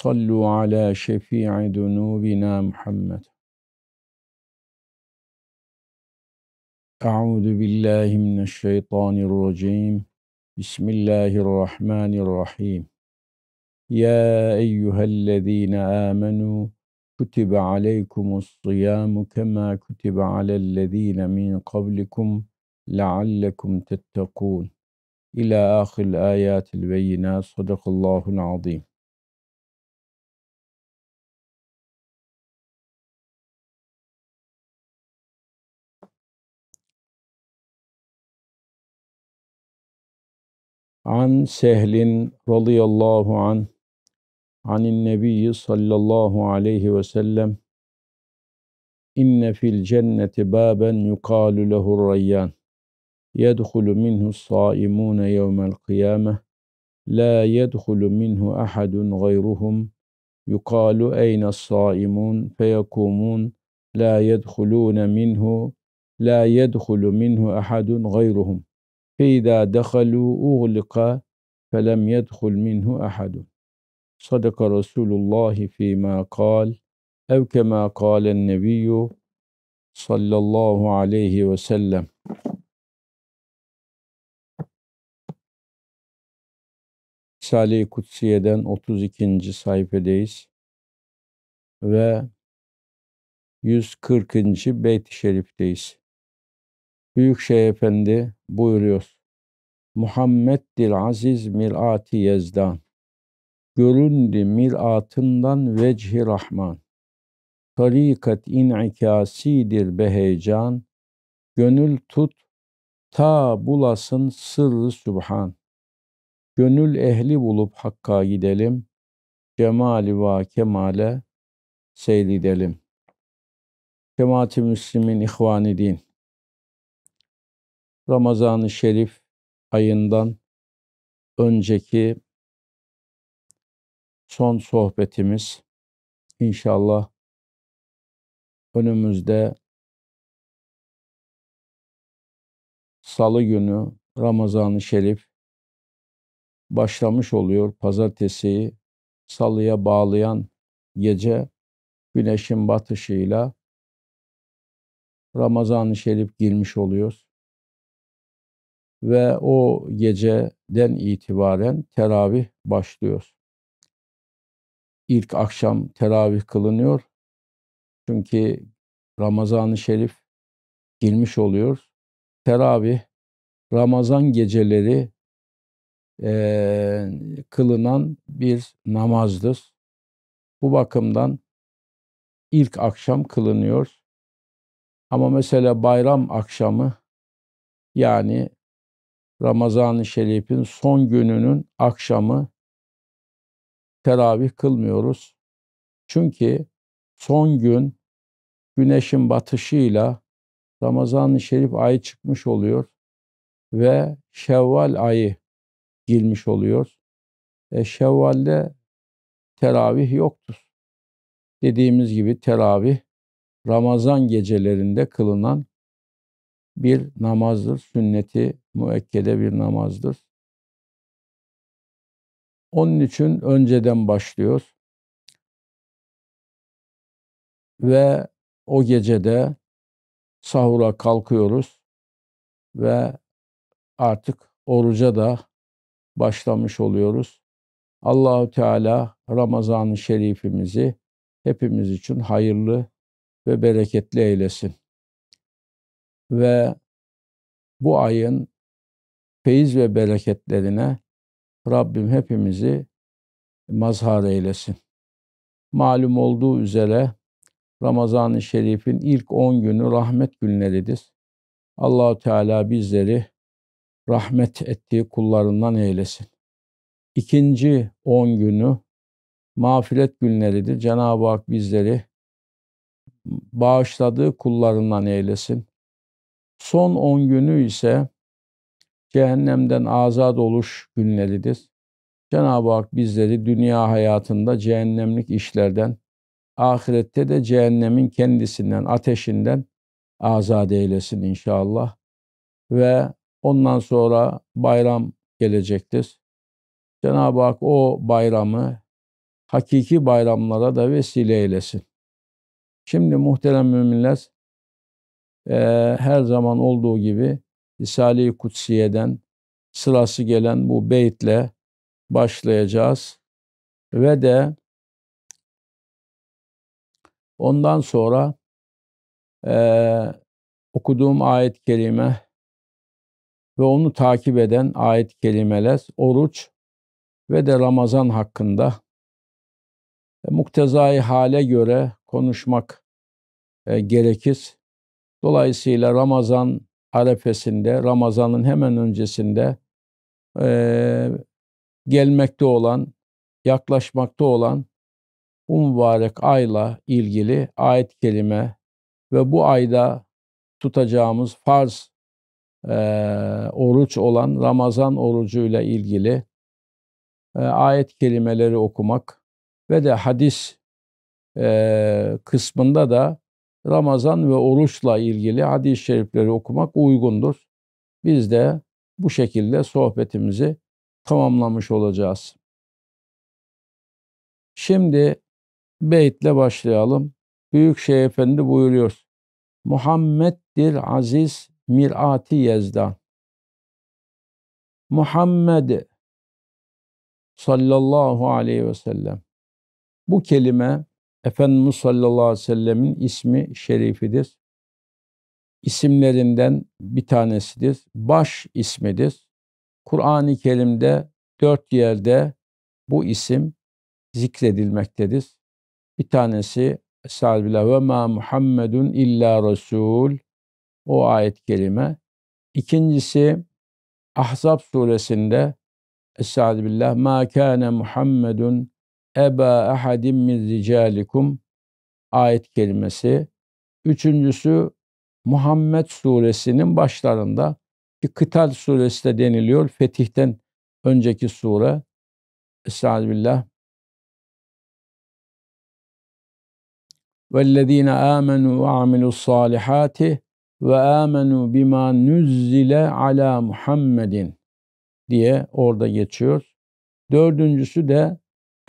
صلوا على شفيع ذنوبنا محمد أعوذ بالله من الشيطان الرجيم بسم الله الرحمن الرحيم يا أيها الذين آمنوا كتب عليكم الصيام كما كتب على الذين من قبلكم لعلكم تتقون إلى آخر الآيات البينات صدق الله العظيم عن سهل رضي الله عنه عن النبي صلى الله عليه وسلم إن في الجنة بابا يقال له الريان يدخل منه الصائمون يوم القيامة لا يدخل منه أحد غيرهم يقال أين الصائمون فيقومون لا يدخلون منه لا يدخل منه أحد غيرهم فَاِذَا دَخَلُوا اُغْلِقَ فَلَمْ يَدْخُلْ مِنْهُ اَحَدٌ صَدَقَ رَسُولُ اللّٰهِ ف۪ي مَا قَالْ اَوْ كَمَا قَالَ النَّبِيُّ sallallahu aleyhi ve sellem. Risale-i Kutsiye'den 32. sayfadayız ve 140. Beyt-i Şerif'teyiz. Büyük Şeyh Efendi buyuruyor. Muhammed dil aziz milati yezdan. Göründü milatından vecihi rahman. Tarikat inikasidir beheyecan. Gönül tut ta bulasın sırrı Subhan. Gönül ehli bulup hakka gidelim. Cemali va kemale seyredelim. Cemaati Müslim'in ihvani din. Ramazan-ı Şerif ayından önceki son sohbetimiz inşallah önümüzde salı günü Ramazan-ı Şerif başlamış oluyor. Pazartesi'yi salıya bağlayan gece güneşin batışıyla Ramazan-ı Şerif girmiş oluyoruz ve o geceden itibaren teravih başlıyor. İlk akşam teravih kılınıyor. Çünkü Ramazan-ı Şerif girmiş oluyor. Teravih, Ramazan geceleri e, kılınan bir namazdır. Bu bakımdan ilk akşam kılınıyor. Ama mesela bayram akşamı yani Ramazan-ı Şerif'in son gününün akşamı teravih kılmıyoruz. Çünkü son gün güneşin batışıyla Ramazan-ı Şerif ayı çıkmış oluyor ve Şevval ayı girmiş oluyor. E Şevval'de teravih yoktur. Dediğimiz gibi teravih Ramazan gecelerinde kılınan bir namazdır. Sünneti müekkede bir namazdır. Onun için önceden başlıyor. Ve o gecede sahura kalkıyoruz ve artık oruca da başlamış oluyoruz. Allahu Teala Ramazan-ı Şerifimizi hepimiz için hayırlı ve bereketli eylesin ve bu ayın feyiz ve bereketlerine Rabbim hepimizi mazhar eylesin. Malum olduğu üzere Ramazan-ı Şerif'in ilk 10 günü rahmet günleridir. Allahu Teala bizleri rahmet ettiği kullarından eylesin. İkinci 10 günü mağfiret günleridir. Cenab-ı Hak bizleri bağışladığı kullarından eylesin. Son 10 günü ise cehennemden azad oluş günleridir. Cenab-ı Hak bizleri dünya hayatında cehennemlik işlerden, ahirette de cehennemin kendisinden, ateşinden azad eylesin inşallah. Ve ondan sonra bayram gelecektir. Cenab-ı Hak o bayramı hakiki bayramlara da vesile eylesin. Şimdi muhterem müminler e, her zaman olduğu gibi Risale-i Kutsiye'den sırası gelen bu beytle başlayacağız. Ve de ondan sonra e, okuduğum ayet kelime ve onu takip eden ayet kelimeler, oruç ve de Ramazan hakkında e, muktezai hale göre konuşmak e, gerekir. Dolayısıyla Ramazan arefesinde, Ramazan'ın hemen öncesinde e, gelmekte olan, yaklaşmakta olan bu mübarek ayla ilgili ayet kelime ve bu ayda tutacağımız farz e, oruç olan Ramazan orucuyla ilgili e, ayet kelimeleri okumak ve de hadis e, kısmında da Ramazan ve oruçla ilgili hadis-i şerifleri okumak uygundur. Biz de bu şekilde sohbetimizi tamamlamış olacağız. Şimdi beytle başlayalım. Büyük Şeyh Efendi buyuruyor. Muhammed'dir aziz mirati yezdan. Muhammed sallallahu aleyhi ve sellem. Bu kelime Efendimiz sallallahu aleyhi ve sellemin ismi şerifidir. İsimlerinden bir tanesidir. Baş ismidir. Kur'an-ı Kerim'de dört yerde bu isim zikredilmektedir. Bir tanesi Estağfirullah ve ma Muhammedun illa Resul o ayet kelime. İkincisi Ahzab suresinde Estağfirullah ma kana Muhammedun eba ahadim min ricalikum ayet kelimesi. Üçüncüsü Muhammed suresinin başlarında ki Kıtal suresi de deniliyor. Fetih'ten önceki sure. Estağfirullah. وَالَّذ۪ينَ آمَنُوا وَعَمِلُوا الصَّالِحَاتِ وَآمَنُوا بِمَا نُزِّلَ عَلَى مُحَمَّدٍ diye orada geçiyor. Dördüncüsü de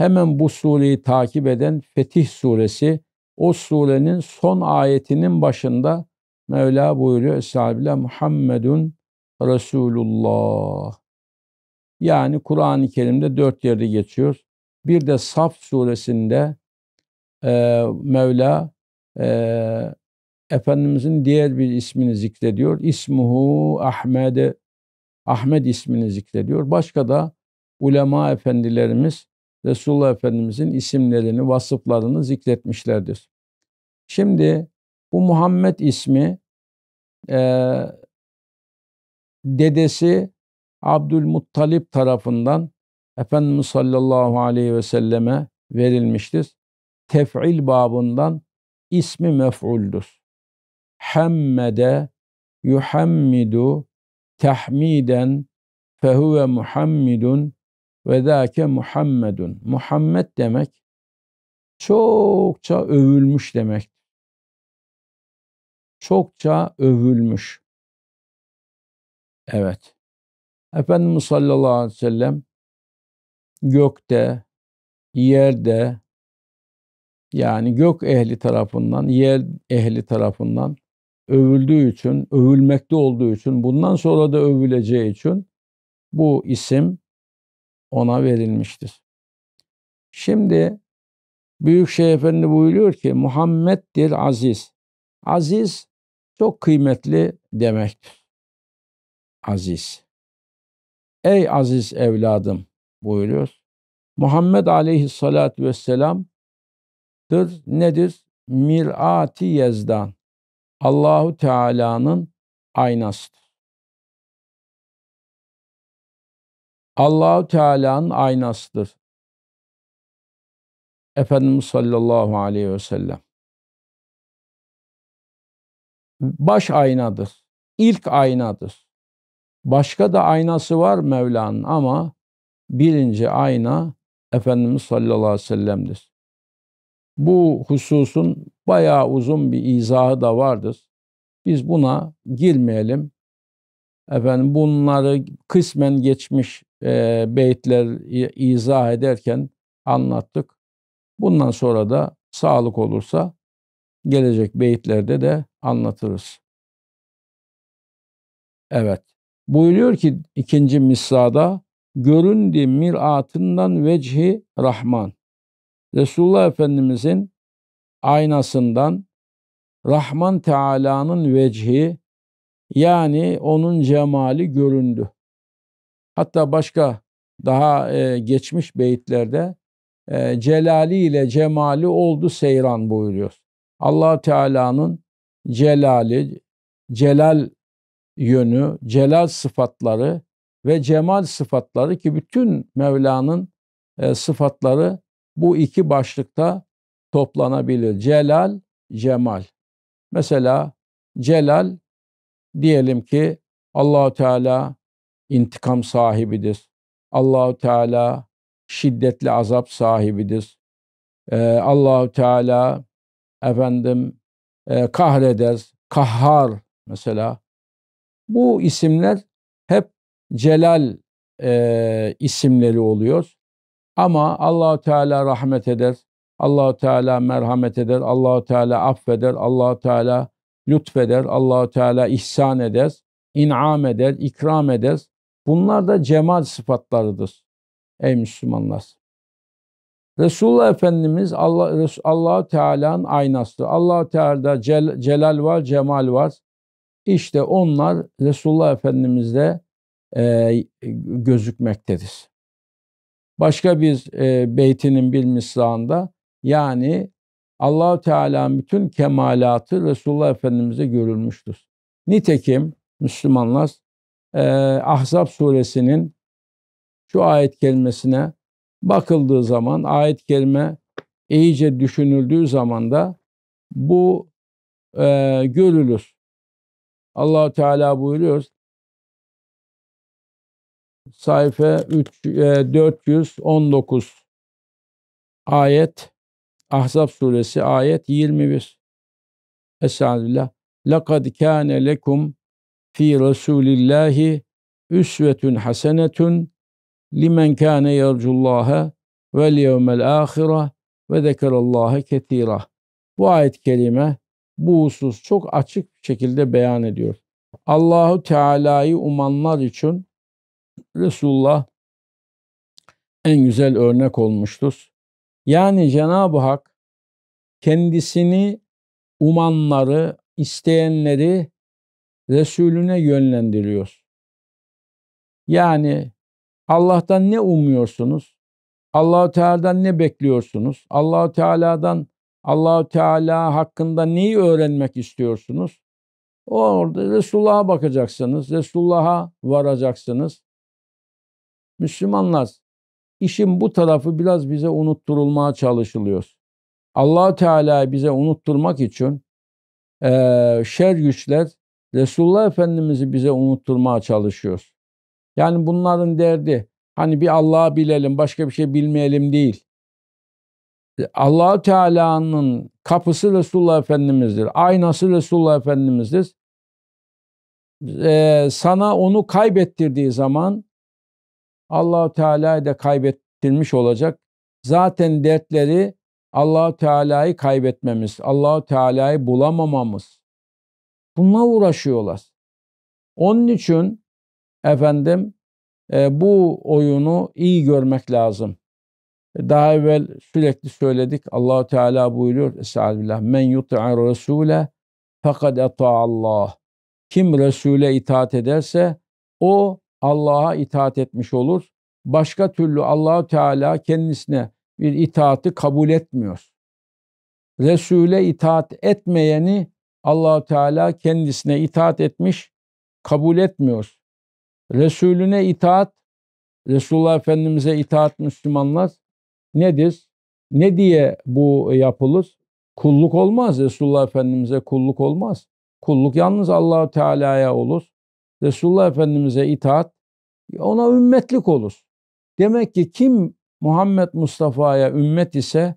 Hemen bu sureyi takip eden Fetih suresi o surenin son ayetinin başında Mevla buyuruyor Estağfirullah Muhammedun Resulullah. Yani Kur'an-ı Kerim'de dört yerde geçiyor. Bir de Saf suresinde e, Mevla e, Efendimizin diğer bir ismini zikrediyor. İsmuhu Ahmed, Ahmet ismini zikrediyor. Başka da ulema efendilerimiz Resulullah Efendimizin isimlerini, vasıflarını zikretmişlerdir. Şimdi bu Muhammed ismi e, dedesi Abdülmuttalip tarafından Efendimiz sallallahu aleyhi ve selleme verilmiştir. Tef'il babından ismi mef'uldür. Hemmede, yuhammidu, tahmiden, fehuve muhammidun, ve dâke Muhammedun. Muhammed demek çokça övülmüş demek. Çokça övülmüş. Evet. Efendimiz sallallahu aleyhi ve sellem gökte, yerde yani gök ehli tarafından, yer ehli tarafından övüldüğü için, övülmekte olduğu için, bundan sonra da övüleceği için bu isim ona verilmiştir. Şimdi büyük Büyükşehir Efendi buyuruyor ki Muhammed'dir aziz. Aziz çok kıymetli demektir. Aziz. Ey aziz evladım buyuruyor. Muhammed aleyhissalatü vesselam'dır nedir? Mirati Yezdan. Allahu Teala'nın aynasıdır. Allahu Teala'nın aynasıdır. Efendimiz sallallahu aleyhi ve sellem. Baş aynadır. İlk aynadır. Başka da aynası var Mevla'nın ama birinci ayna Efendimiz sallallahu aleyhi ve sellem'dir. Bu hususun bayağı uzun bir izahı da vardır. Biz buna girmeyelim. Efendim bunları kısmen geçmiş e, beyitler izah ederken anlattık. Bundan sonra da sağlık olursa gelecek beyitlerde de anlatırız. Evet. Buyuruyor ki ikinci misrada göründü miratından vecihi rahman. Resulullah Efendimizin aynasından Rahman Teala'nın vecihi yani onun cemali göründü. Hatta başka daha e, geçmiş beyitlerde e, celali ile cemali oldu seyran buyuruyor. allah Teala'nın celali, celal yönü, celal sıfatları ve cemal sıfatları ki bütün Mevla'nın e, sıfatları bu iki başlıkta toplanabilir. Celal, cemal. Mesela celal diyelim ki Allahu Teala intikam sahibidir. Allahu Teala şiddetli azap sahibidir. Ee, Allahu Teala efendim e, kahreder, kahhar mesela. Bu isimler hep celal e, isimleri oluyor. Ama Allahu Teala rahmet eder. Allahu Teala merhamet eder. Allahu Teala affeder. Allahu Teala lütfeder. Allahu Teala ihsan eder. inam eder, ikram eder. Bunlar da cemal sıfatlarıdır. Ey Müslümanlar. Resulullah Efendimiz Allah Allah Teala'nın aynasıdır. Allah Teala'da cel, celal var, cemal var. İşte onlar Resulullah Efendimiz'de e, gözükmektedir. Başka bir e, beytinin bir misrağında yani Allahu Teala'nın bütün kemalatı Resulullah Efendimiz'e görülmüştür. Nitekim Müslümanlar e, Ahzab suresinin şu ayet kelimesine bakıldığı zaman ayet kelime iyice düşünüldüğü zaman da bu e, görülür. Allahu Teala buyuruyor. Sayfa 3 e, 419 ayet Ahzab suresi ayet 21. Estağfirullah. Lekad kâne lekum fi Resulillahi üsvetun hasenetun limen kana yercullaha vel yevmel ahire ve zekerallaha ketira. Bu ayet kelime bu husus çok açık bir şekilde beyan ediyor. Allahu Teala'yı umanlar için Resulullah en güzel örnek olmuştur. Yani Cenab-ı Hak kendisini umanları, isteyenleri Resulüne yönlendiriyor. Yani Allah'tan ne umuyorsunuz? Allahu Teala'dan ne bekliyorsunuz? Allahu Teala'dan Allahu Teala hakkında neyi öğrenmek istiyorsunuz? Orada Resulullah'a bakacaksınız, Resulullah'a varacaksınız. Müslümanlar, işin bu tarafı biraz bize unutturulmaya çalışılıyor. Allahu Teala bize unutturmak için e, şer güçler Resulullah Efendimiz'i bize unutturmaya çalışıyoruz. Yani bunların derdi hani bir Allah'ı bilelim başka bir şey bilmeyelim değil. E, allah Teala'nın kapısı Resulullah Efendimiz'dir. Aynası Resulullah Efendimiz'dir. Ee, sana onu kaybettirdiği zaman allah Teala'yı da kaybettirmiş olacak. Zaten dertleri allah Teala'yı kaybetmemiz, allah Teala'yı bulamamamız, Bununla uğraşıyorlar. Onun için efendim e, bu oyunu iyi görmek lazım. E, daha evvel sürekli söyledik. Allahu Teala buyuruyor Estağfirullah. Men yuti'ar resule fakat Allah. Kim Resul'e itaat ederse o Allah'a itaat etmiş olur. Başka türlü Allahu Teala kendisine bir itaati kabul etmiyor. Resul'e itaat etmeyeni allah Teala kendisine itaat etmiş, kabul etmiyor. Resulüne itaat, Resulullah Efendimiz'e itaat Müslümanlar nedir? Ne diye bu yapılır? Kulluk olmaz. Resulullah Efendimiz'e kulluk olmaz. Kulluk yalnız allah Teala'ya olur. Resulullah Efendimiz'e itaat ona ümmetlik olur. Demek ki kim Muhammed Mustafa'ya ümmet ise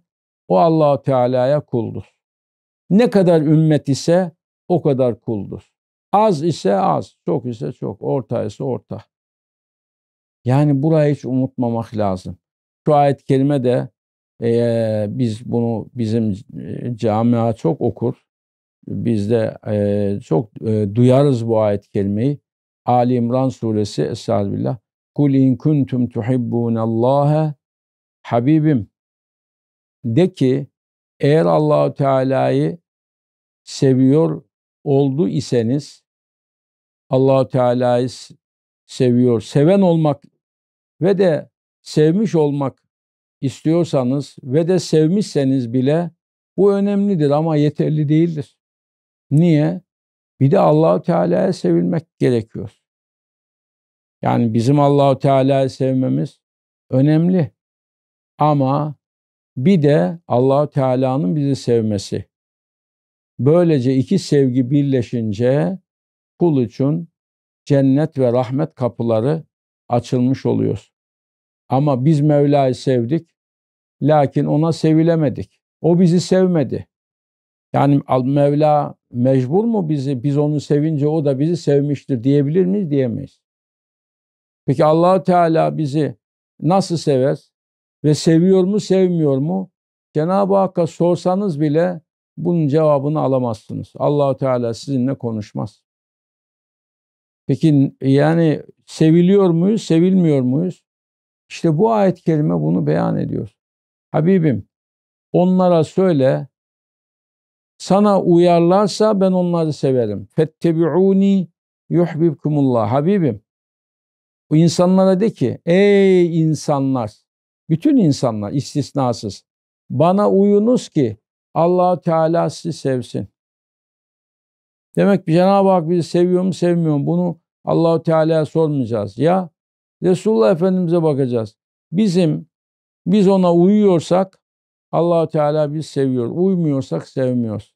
o allah Teala'ya kuldur. Ne kadar ümmet ise o kadar kuldur. Az ise az, çok ise çok, orta ise orta. Yani burayı hiç unutmamak lazım. Şu ayet kelime de e, biz bunu bizim e, camia çok okur. Biz de e, çok e, duyarız bu ayet-i kerimeyi. Ali İmran suresi Estağfirullah. Kul in kuntum tuhibbunallaha Habibim de ki eğer Allahu Teala'yı seviyor oldu iseniz Allahu Teala'yı seviyor, seven olmak ve de sevmiş olmak istiyorsanız ve de sevmişseniz bile bu önemlidir ama yeterli değildir. Niye? Bir de Allahu Teala'ya sevilmek gerekiyor. Yani bizim Allahu Teala'yı sevmemiz önemli. Ama bir de Allah Teala'nın bizi sevmesi. Böylece iki sevgi birleşince kul için cennet ve rahmet kapıları açılmış oluyor. Ama biz Mevla'yı sevdik. Lakin ona sevilemedik. O bizi sevmedi. Yani Mevla mecbur mu bizi? Biz onu sevince o da bizi sevmiştir diyebilir miyiz? Diyemeyiz. Peki Allah Teala bizi nasıl sever? Ve seviyor mu sevmiyor mu? Cenab-ı Hakk'a sorsanız bile bunun cevabını alamazsınız. Allahu Teala sizinle konuşmaz. Peki yani seviliyor muyuz, sevilmiyor muyuz? İşte bu ayet-i kerime bunu beyan ediyor. Habibim onlara söyle sana uyarlarsa ben onları severim. Fettebi'uni yuhbibkumullah. Habibim o insanlara de ki ey insanlar bütün insanlar istisnasız bana uyunuz ki allah Teala sizi sevsin. Demek ki Cenab-ı Hak bizi seviyor mu sevmiyor mu bunu allah Teala'ya sormayacağız. Ya Resulullah Efendimiz'e bakacağız. Bizim biz ona uyuyorsak allah Teala bizi seviyor. Uymuyorsak sevmiyoruz.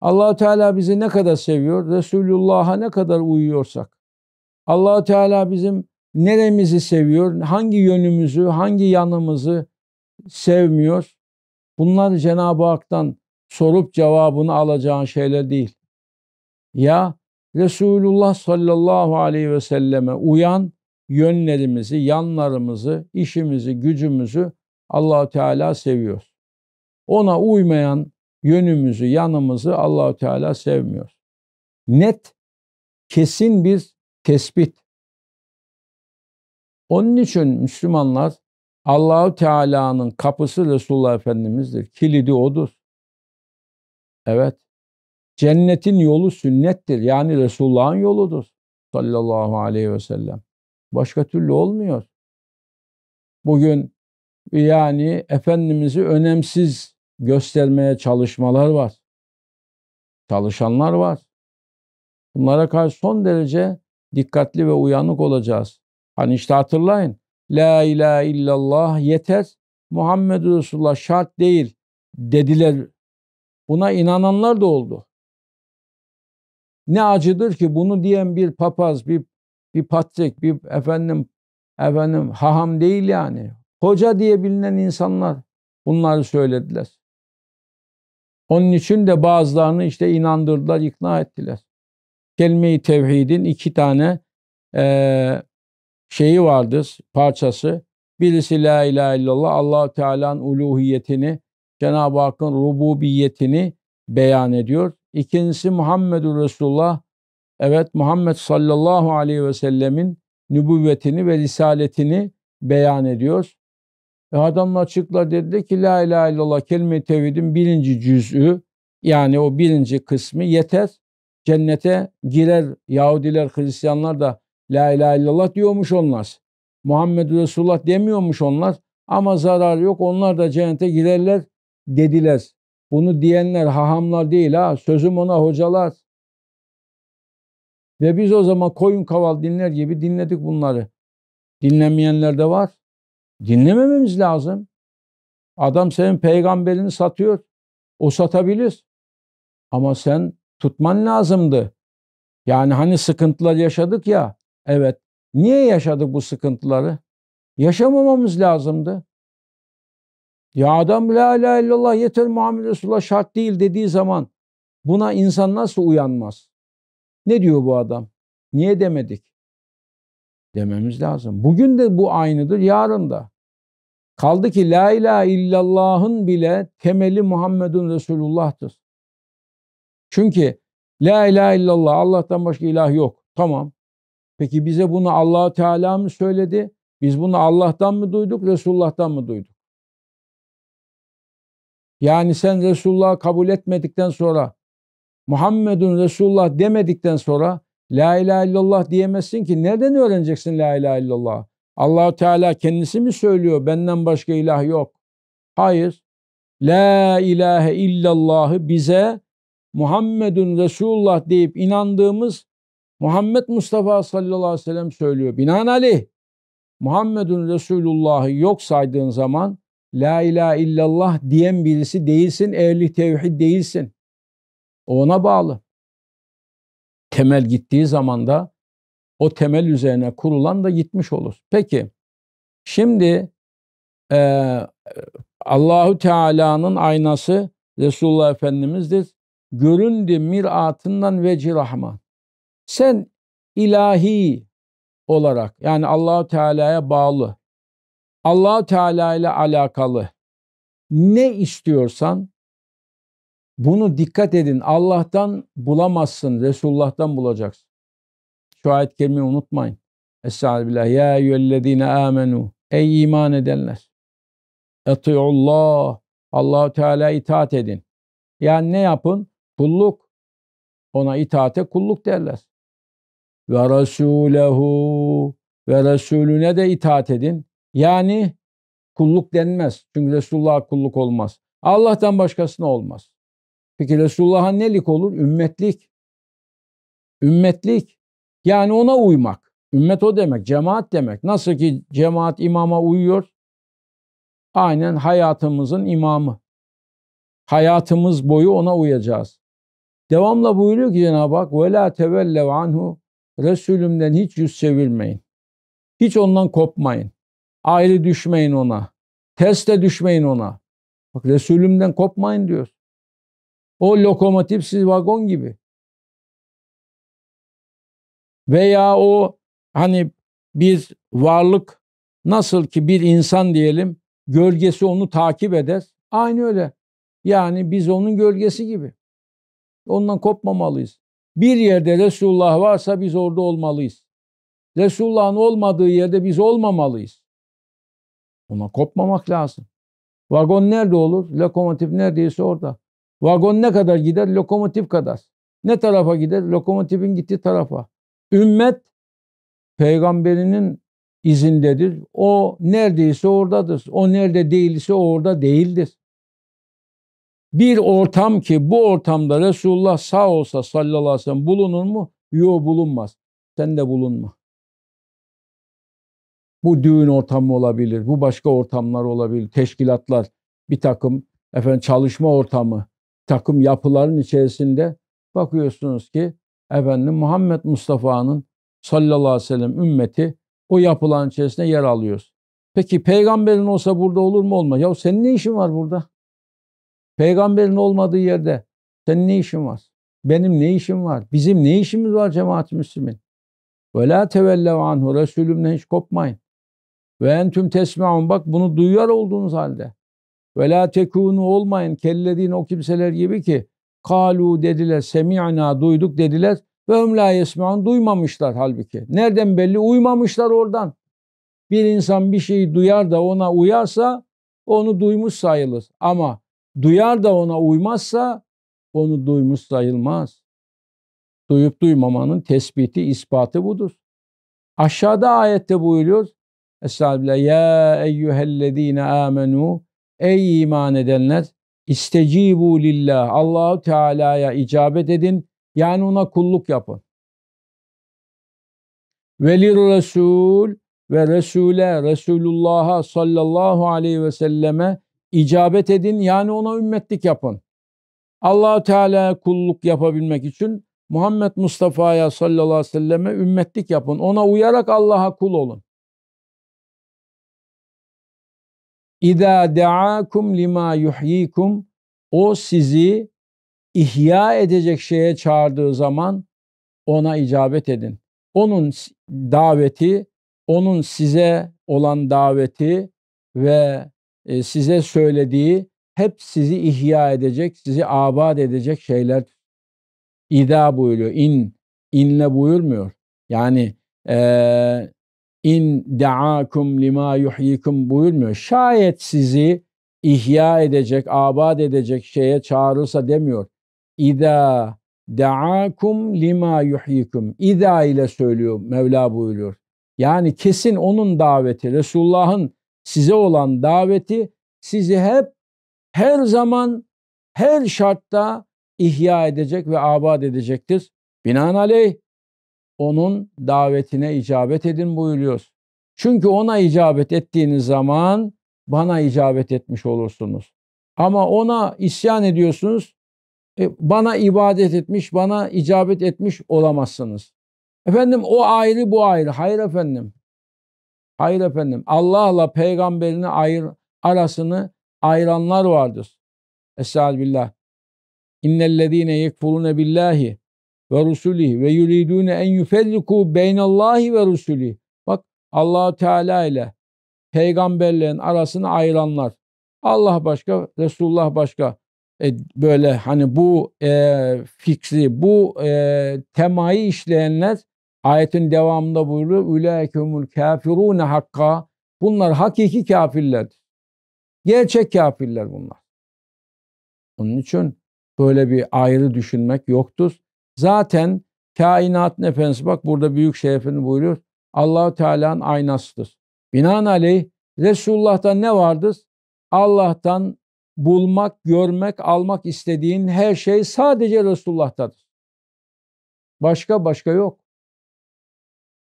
allah Teala bizi ne kadar seviyor? Resulullah'a ne kadar uyuyorsak. allah Teala bizim neremizi seviyor, hangi yönümüzü, hangi yanımızı sevmiyor. Bunlar Cenab-ı Hak'tan sorup cevabını alacağın şeyler değil. Ya Resulullah sallallahu aleyhi ve selleme uyan yönlerimizi, yanlarımızı, işimizi, gücümüzü Allahu Teala seviyor. Ona uymayan yönümüzü, yanımızı Allahu Teala sevmiyor. Net, kesin bir tespit. Onun için Müslümanlar Allahu Teala'nın kapısı Resulullah Efendimiz'dir. Kilidi odur. Evet. Cennetin yolu sünnettir. Yani Resulullah'ın yoludur. Sallallahu aleyhi ve sellem. Başka türlü olmuyor. Bugün yani Efendimiz'i önemsiz göstermeye çalışmalar var. Çalışanlar var. Bunlara karşı son derece dikkatli ve uyanık olacağız. Hani işte hatırlayın. La ilahe illallah yeter. Muhammed Resulullah şart değil dediler. Buna inananlar da oldu. Ne acıdır ki bunu diyen bir papaz, bir bir patrik, bir efendim efendim haham değil yani. Hoca diye bilinen insanlar bunları söylediler. Onun için de bazılarını işte inandırdılar, ikna ettiler. Kelime-i tevhidin iki tane e, şeyi vardır parçası. Birisi la ilahe illallah allah Teala'nın uluhiyetini, Cenab-ı Hakk'ın rububiyetini beyan ediyor. İkincisi Muhammedur Resulullah. Evet Muhammed sallallahu aleyhi ve sellemin nübüvvetini ve risaletini beyan ediyor. Ve adamlar çıktılar dedi ki la ilahe illallah kelime-i tevhidin birinci cüz'ü yani o birinci kısmı yeter. Cennete girer Yahudiler, Hristiyanlar da La ilahe illallah diyormuş onlar. Muhammed Resulullah demiyormuş onlar. Ama zarar yok onlar da cennete girerler dediler. Bunu diyenler hahamlar değil ha. Sözüm ona hocalar. Ve biz o zaman koyun kaval dinler gibi dinledik bunları. Dinlemeyenler de var. Dinlemememiz lazım. Adam senin peygamberini satıyor. O satabilir. Ama sen tutman lazımdı. Yani hani sıkıntılar yaşadık ya. Evet. Niye yaşadık bu sıkıntıları? Yaşamamamız lazımdı. Ya adam la ilahe illallah yeter Muhammed Resulullah şart değil dediği zaman buna insan nasıl uyanmaz? Ne diyor bu adam? Niye demedik? Dememiz lazım. Bugün de bu aynıdır, yarın da. Kaldı ki la ilahe illallah'ın bile temeli Muhammedun Resulullah'tır. Çünkü la ilahe illallah Allah'tan başka ilah yok. Tamam. Peki bize bunu allah Teala mı söyledi? Biz bunu Allah'tan mı duyduk, Resulullah'tan mı duyduk? Yani sen Resulullah'ı kabul etmedikten sonra, Muhammedun Resulullah demedikten sonra La ilahe illallah diyemezsin ki. Nereden öğreneceksin La ilahe illallah? Allahu Teala kendisi mi söylüyor benden başka ilah yok? Hayır. La ilahe illallahı bize Muhammedun Resulullah deyip inandığımız Muhammed Mustafa sallallahu aleyhi ve sellem söylüyor. Binaenaleyh Muhammedun Resulullah'ı yok saydığın zaman La ilahe illallah diyen birisi değilsin, ehli tevhid değilsin. ona bağlı. Temel gittiği zaman da o temel üzerine kurulan da gitmiş olur. Peki şimdi e, Allahu Teala'nın aynası Resulullah Efendimiz'dir. Göründü miratından veci rahman. Sen ilahi olarak yani Allahu Teala'ya bağlı, Allahu Teala ile alakalı ne istiyorsan bunu dikkat edin. Allah'tan bulamazsın, Resulullah'tan bulacaksın. Şu ayet kelimeyi unutmayın. Estağfirullah. Ya eyyühellezine amenu. Ey iman edenler. Eti'ullah. Allahu Teala itaat edin. Yani ne yapın? Kulluk. Ona itaate kulluk derler ve Resulehu ve Resulüne de itaat edin. Yani kulluk denmez. Çünkü Resulullah'a kulluk olmaz. Allah'tan başkasına olmaz. Peki Resulullah'a nelik olur? Ümmetlik. Ümmetlik. Yani ona uymak. Ümmet o demek, cemaat demek. Nasıl ki cemaat imama uyuyor? Aynen hayatımızın imamı. Hayatımız boyu ona uyacağız. Devamla buyuruyor ki Cenab-ı Hak وَلَا تَوَلَّوْ عَنْهُ Resulümden hiç yüz çevirmeyin. Hiç ondan kopmayın. Ayrı düşmeyin ona. Teste düşmeyin ona. Bak Resulümden kopmayın diyor. O lokomotifsiz vagon gibi. Veya o hani bir varlık nasıl ki bir insan diyelim gölgesi onu takip eder. Aynı öyle. Yani biz onun gölgesi gibi. Ondan kopmamalıyız. Bir yerde Resulullah varsa biz orada olmalıyız. Resulullah'ın olmadığı yerde biz olmamalıyız. Ona kopmamak lazım. Vagon nerede olur? Lokomotif neredeyse orada. Vagon ne kadar gider? Lokomotif kadar. Ne tarafa gider? Lokomotifin gittiği tarafa. Ümmet peygamberinin izindedir. O neredeyse oradadır. O nerede değilse orada değildir. Bir ortam ki bu ortamda Resulullah sağ olsa sallallahu aleyhi ve sellem bulunur mu? Yok bulunmaz. Sen de bulunma. Bu düğün ortamı olabilir, bu başka ortamlar olabilir, teşkilatlar, bir takım efendim çalışma ortamı, takım yapıların içerisinde bakıyorsunuz ki efendim Muhammed Mustafa'nın sallallahu aleyhi ve sellem ümmeti o yapılan içerisinde yer alıyoruz. Peki peygamberin olsa burada olur mu olmaz? Ya senin ne işin var burada? Peygamberin olmadığı yerde senin ne işin var? Benim ne işim var? Bizim ne işimiz var cemaat Müslümin? Ve la tevellev anhu. Resulümden hiç kopmayın. Ve entüm tesmaun. Bak bunu duyar olduğunuz halde. Ve la tekunu olmayın. Kellediğin o kimseler gibi ki kalu dediler. Semi'na duyduk dediler. Ve hum la Duymamışlar halbuki. Nereden belli? Uymamışlar oradan. Bir insan bir şeyi duyar da ona uyarsa onu duymuş sayılır. Ama Duyar da ona uymazsa onu duymuş sayılmaz. Duyup duymamanın tespiti, ispatı budur. Aşağıda ayette buyuruyor. Estağfirullah. Ya eyyühellezine amenu. Ey iman edenler. İstecibu lillah. Allahu Teala'ya icabet edin. Yani ona kulluk yapın. Velir Resul ve Resul'e, Resulullah'a sallallahu aleyhi ve selleme icabet edin yani ona ümmetlik yapın. allah Teala kulluk yapabilmek için Muhammed Mustafa'ya sallallahu aleyhi ve selleme ümmetlik yapın. Ona uyarak Allah'a kul olun. İza da'akum lima yuhyikum o sizi ihya edecek şeye çağırdığı zaman ona icabet edin. Onun daveti, onun size olan daveti ve size söylediği hep sizi ihya edecek, sizi abad edecek şeyler ida buyuruyor. İn, inle buyurmuyor. Yani e, in da'akum lima yuhyikum buyurmuyor. Şayet sizi ihya edecek, abad edecek şeye çağırırsa demiyor. İda da'akum lima yuhyikum. İda ile söylüyor, Mevla buyuruyor. Yani kesin onun daveti, Resulullah'ın size olan daveti sizi hep her zaman her şartta ihya edecek ve abad edecektir. Binaenaleyh onun davetine icabet edin buyuruyoruz. Çünkü ona icabet ettiğiniz zaman bana icabet etmiş olursunuz. Ama ona isyan ediyorsunuz, e, bana ibadet etmiş, bana icabet etmiş olamazsınız. Efendim o ayrı bu ayrı. Hayır efendim. Hayır efendim Allah'la peygamberini ayır, arasını ayıranlar vardır. Estağfirullah. İnnellezîne yekfurûne billahi ve rusulihi ve yuridûne en yuferrikû beynallahi ve rusulihi. Bak allah Teala ile peygamberlerin arasını ayıranlar. Allah başka, Resulullah başka. E, böyle hani bu e, fikri, bu e, temayı işleyenler Ayetin devamında buyuruyor. Ülâkümül kafirûne hakka. Bunlar hakiki kafirlerdir. Gerçek kafirler bunlar. Onun için böyle bir ayrı düşünmek yoktur. Zaten kainatın efendisi bak burada büyük şerefini buyuruyor. Allahu Teala'nın aynasıdır. Binaenaleyh Resulullah'tan ne vardır? Allah'tan bulmak, görmek, almak istediğin her şey sadece Resulullah'tadır. Başka başka yok.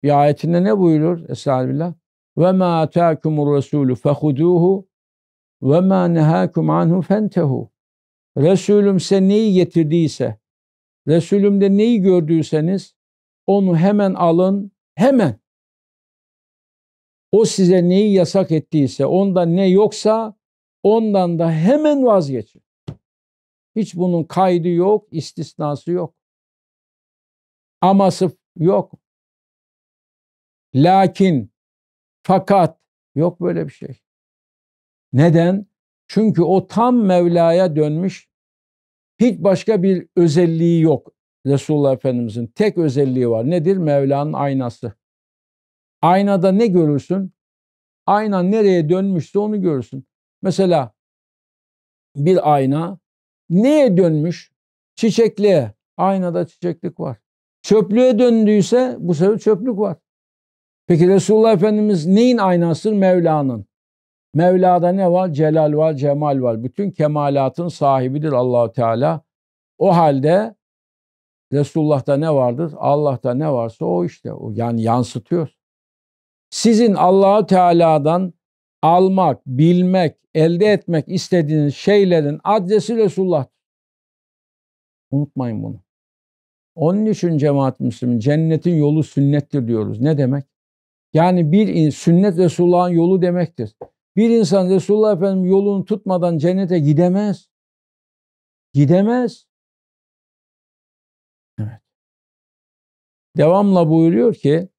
Bir ayetinde ne buyurur? Estağfirullah. Ve ma ataakumur resulü fehuduhu ve ma nehakum anhu fentehu. Resulüm size neyi getirdiyse, Resulümde neyi gördüyseniz onu hemen alın, hemen. O size neyi yasak ettiyse, onda ne yoksa ondan da hemen vazgeçin. Hiç bunun kaydı yok, istisnası yok. Aması yok lakin, fakat yok böyle bir şey. Neden? Çünkü o tam Mevla'ya dönmüş. Hiç başka bir özelliği yok Resulullah Efendimizin. Tek özelliği var. Nedir? Mevla'nın aynası. Aynada ne görürsün? Ayna nereye dönmüşse onu görürsün. Mesela bir ayna neye dönmüş? Çiçekliğe. Aynada çiçeklik var. Çöplüğe döndüyse bu sefer çöplük var. Peki Resulullah Efendimiz neyin aynasıdır? Mevla'nın. Mevla'da ne var? Celal var, cemal var. Bütün kemalatın sahibidir Allahu Teala. O halde Resulullah'ta ne vardır? Allah'ta ne varsa o işte. O yani yansıtıyor. Sizin Allahu Teala'dan almak, bilmek, elde etmek istediğiniz şeylerin adresi Resulullah. Unutmayın bunu. Onun için cemaat Müslüman cennetin yolu sünnettir diyoruz. Ne demek? Yani bir in sünnet Resulullah'ın yolu demektir. Bir insan Resulullah Efendimiz yolunu tutmadan cennete gidemez. Gidemez. Evet. Devamla buyuruyor ki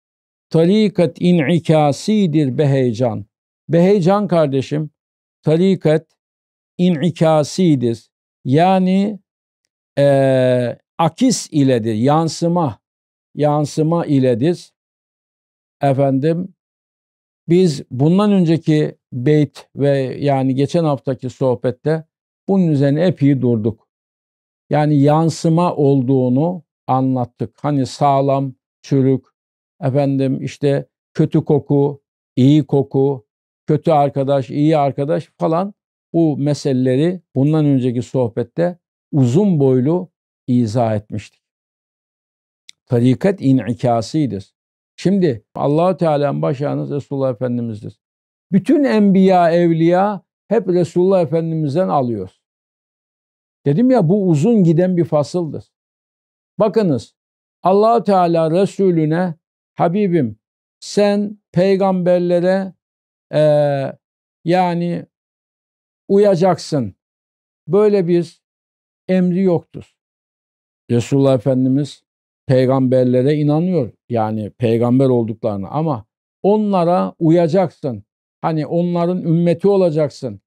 tarikat inikasidir behecan. Behecan kardeşim tarikat inikasidir. Yani e, akis iledir, yansıma, yansıma iledir efendim biz bundan önceki beyt ve yani geçen haftaki sohbette bunun üzerine epey durduk. Yani yansıma olduğunu anlattık. Hani sağlam, çürük, efendim işte kötü koku, iyi koku, kötü arkadaş, iyi arkadaş falan bu meseleleri bundan önceki sohbette uzun boylu izah etmiştik. Tarikat inikasıdır. Şimdi Allahu Teala'nın başağınız Resulullah Efendimiz'dir. Bütün enbiya, evliya hep Resulullah Efendimiz'den alıyoruz. Dedim ya bu uzun giden bir fasıldır. Bakınız allah Teala Resulüne Habibim sen peygamberlere e, yani uyacaksın. Böyle bir emri yoktur. Resulullah Efendimiz peygamberlere inanıyor. Yani peygamber olduklarını ama onlara uyacaksın. Hani onların ümmeti olacaksın.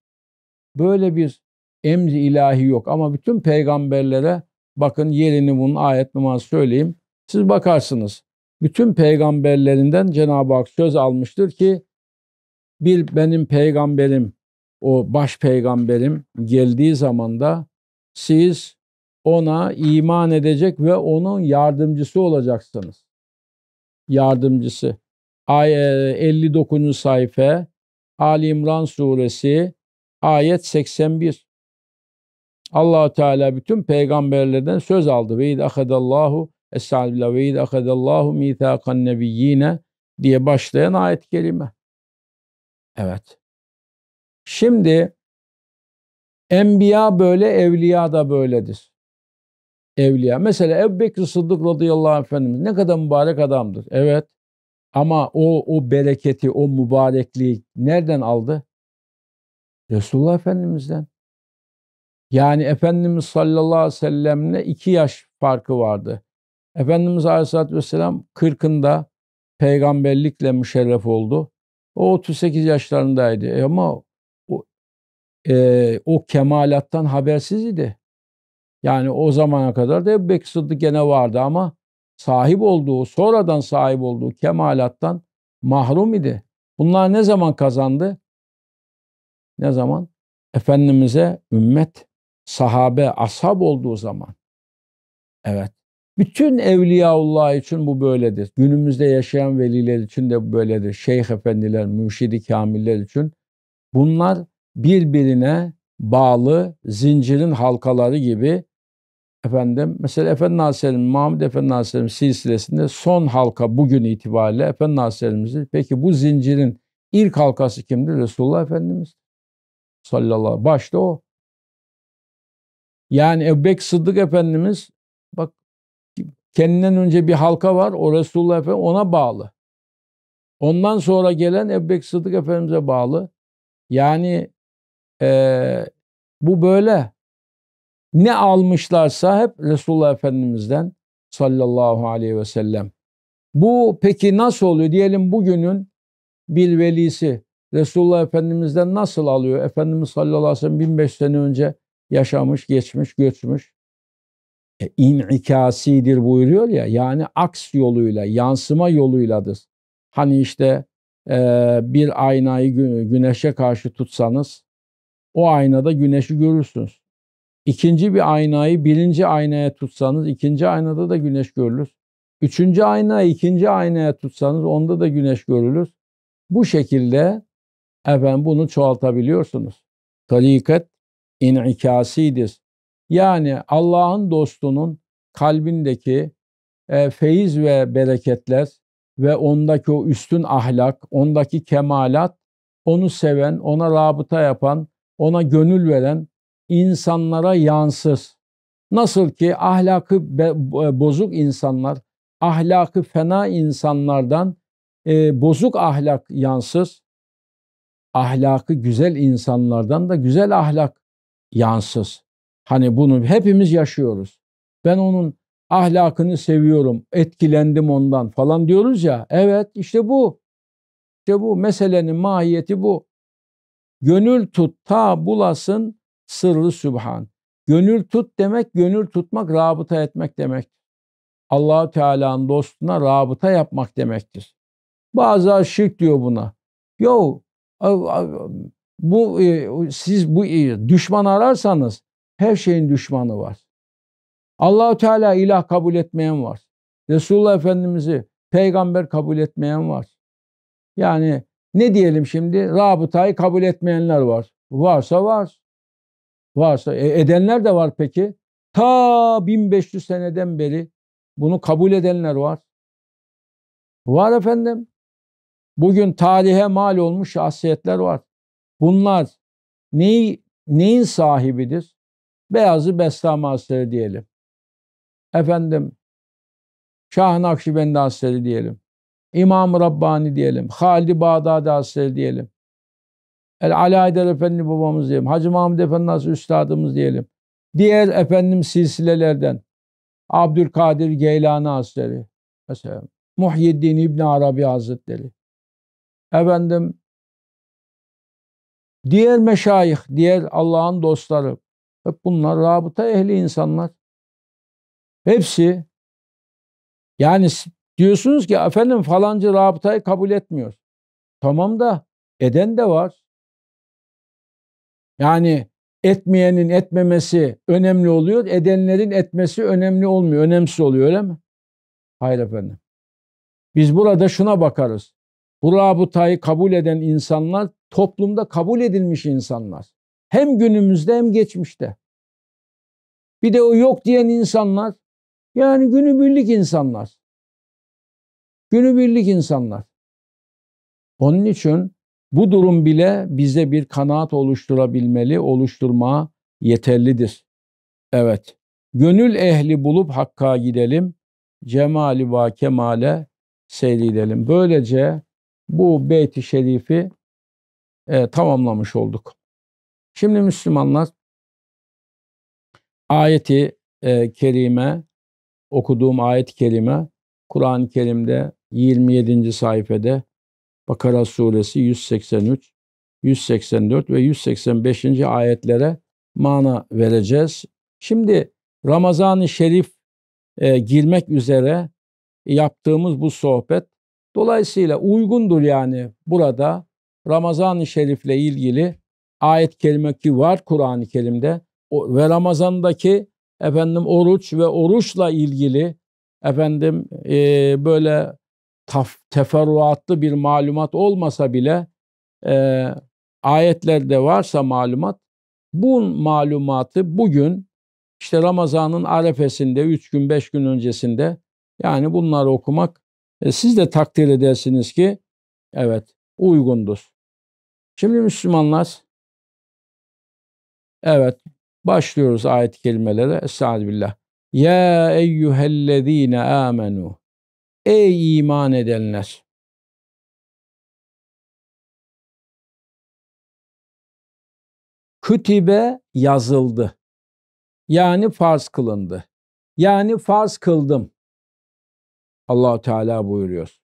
Böyle bir emri ilahi yok ama bütün peygamberlere bakın yerini bunun ayet numarası söyleyeyim. Siz bakarsınız. Bütün peygamberlerinden Cenab-ı Hak söz almıştır ki bir benim peygamberim o baş peygamberim geldiği zaman da siz ona iman edecek ve onun yardımcısı olacaksınız. Yardımcısı. 59. E, sayfa Ali İmran suresi ayet 81. allah Teala bütün peygamberlerden söz aldı. Ve idâhedallâhu Estağfirullah ve idâhedallâhu mîthâkan nebiyyîne diye başlayan ayet kelime. Evet. Şimdi enbiya böyle, evliya da böyledir evliya. Mesela Ebu Bekir Sıddık radıyallahu anh efendimiz ne kadar mübarek adamdır. Evet ama o, o bereketi, o mübarekliği nereden aldı? Resulullah Efendimiz'den. Yani Efendimiz sallallahu aleyhi ve sellem'le iki yaş farkı vardı. Efendimiz aleyhissalatü vesselam 40'ında peygamberlikle müşerref oldu. O 38 yaşlarındaydı e ama o, e, o kemalattan habersizdi. Yani o zamana kadar da Ebu Bekir Sıddık gene vardı ama sahip olduğu, sonradan sahip olduğu kemalattan mahrum idi. Bunlar ne zaman kazandı? Ne zaman? Efendimiz'e ümmet, sahabe, ashab olduğu zaman. Evet. Bütün evliyaullah için bu böyledir. Günümüzde yaşayan veliler için de bu böyledir. Şeyh efendiler, mürşidi kamiller için. Bunlar birbirine bağlı zincirin halkaları gibi efendim mesela Efendi Hazretlerim, Mahmud Efendi Hazretlerim silsilesinde son halka bugün itibariyle Efendi Hazretlerimizdir. Peki bu zincirin ilk halkası kimdir? Resulullah Efendimiz. Sallallahu aleyhi ve sellem. Başta o. Yani Ebek Sıddık Efendimiz bak kendinden önce bir halka var. O Resulullah Efendimiz ona bağlı. Ondan sonra gelen Ebek Sıddık Efendimiz'e bağlı. Yani e, bu böyle. Ne almışlarsa hep Resulullah Efendimiz'den sallallahu aleyhi ve sellem. Bu peki nasıl oluyor? Diyelim bugünün bir velisi Resulullah Efendimiz'den nasıl alıyor? Efendimiz sallallahu aleyhi ve sellem 1500 sene önce yaşamış, geçmiş, göçmüş. E, inikasidir buyuruyor ya yani aks yoluyla, yansıma yoluyladır. Hani işte e, bir aynayı güneşe karşı tutsanız o aynada güneşi görürsünüz. İkinci bir aynayı birinci aynaya tutsanız ikinci aynada da güneş görülür. Üçüncü aynayı ikinci aynaya tutsanız onda da güneş görülür. Bu şekilde efendim bunu çoğaltabiliyorsunuz. Tarikat inikasidir. Yani Allah'ın dostunun kalbindeki e, feyiz ve bereketler ve ondaki o üstün ahlak, ondaki kemalat, onu seven, ona rabıta yapan, ona gönül veren insanlara yansır. Nasıl ki ahlakı e, bozuk insanlar, ahlakı fena insanlardan e, bozuk ahlak yansır. Ahlakı güzel insanlardan da güzel ahlak yansız. Hani bunu hepimiz yaşıyoruz. Ben onun ahlakını seviyorum, etkilendim ondan falan diyoruz ya. Evet işte bu. İşte bu meselenin mahiyeti bu. Gönül tut ta bulasın sırrı sübhan. Gönül tut demek, gönül tutmak rabıta etmek demek. Allahu Teala'nın dostuna rabıta yapmak demektir. Bazı şirk diyor buna. Yo bu e, siz bu e, düşman ararsanız her şeyin düşmanı var. Allahu Teala ilah kabul etmeyen var. Resulullah Efendimizi peygamber kabul etmeyen var. Yani ne diyelim şimdi? Rabıtayı kabul etmeyenler var. Varsa var. Varsa e, edenler de var peki. Ta 1500 seneden beri bunu kabul edenler var. Var efendim. Bugün tarihe mal olmuş şahsiyetler var. Bunlar neyi, neyin sahibidir? Beyazı Bestami Hazretleri diyelim. Efendim Şah Nakşibendi Hazretleri diyelim. İmam-ı Rabbani diyelim. Halid-i Bağdadi Hazretleri diyelim. El Ali Aydar Efendi babamız diyelim. Hacı Mahmud Efendi nasıl üstadımız diyelim. Diğer efendim silsilelerden. Abdülkadir Geylani Hazretleri. Mesela Muhyiddin İbn Arabi Hazretleri. Efendim diğer meşayih, diğer Allah'ın dostları. Hep bunlar rabıta ehli insanlar. Hepsi yani diyorsunuz ki efendim falancı rabıtayı kabul etmiyor. Tamam da eden de var. Yani etmeyenin etmemesi önemli oluyor. Edenlerin etmesi önemli olmuyor. Önemsiz oluyor öyle mi? Hayır efendim. Biz burada şuna bakarız. Bu rabıtayı kabul eden insanlar toplumda kabul edilmiş insanlar. Hem günümüzde hem geçmişte. Bir de o yok diyen insanlar yani günübirlik insanlar. Günübirlik insanlar. Onun için bu durum bile bize bir kanaat oluşturabilmeli, oluşturmaya yeterlidir. Evet, gönül ehli bulup Hakk'a gidelim, cemali va kemale seyredelim. Böylece bu beyt Şerif'i e, tamamlamış olduk. Şimdi Müslümanlar ayeti e, kerime, okuduğum ayet kelime, Kur'an-ı Kerim'de 27. sayfede Bakara suresi 183, 184 ve 185. ayetlere mana vereceğiz. Şimdi Ramazan-ı Şerif e, girmek üzere yaptığımız bu sohbet dolayısıyla uygundur yani burada Ramazan-ı Şerif'le ilgili ayet-i ki var Kur'an-ı Kerim'de o, ve Ramazan'daki efendim oruç ve oruçla ilgili efendim e, böyle taf, teferruatlı bir malumat olmasa bile e, ayetlerde varsa malumat bu malumatı bugün işte Ramazan'ın arefesinde 3 gün 5 gün öncesinde yani bunları okumak e, siz de takdir edersiniz ki evet uygundur. Şimdi Müslümanlar evet başlıyoruz ayet kelimelere. Estağfirullah. Ya eyyühellezine amenu Ey iman edenler! Kütibe yazıldı. Yani farz kılındı. Yani farz kıldım. Allahu Teala buyuruyor.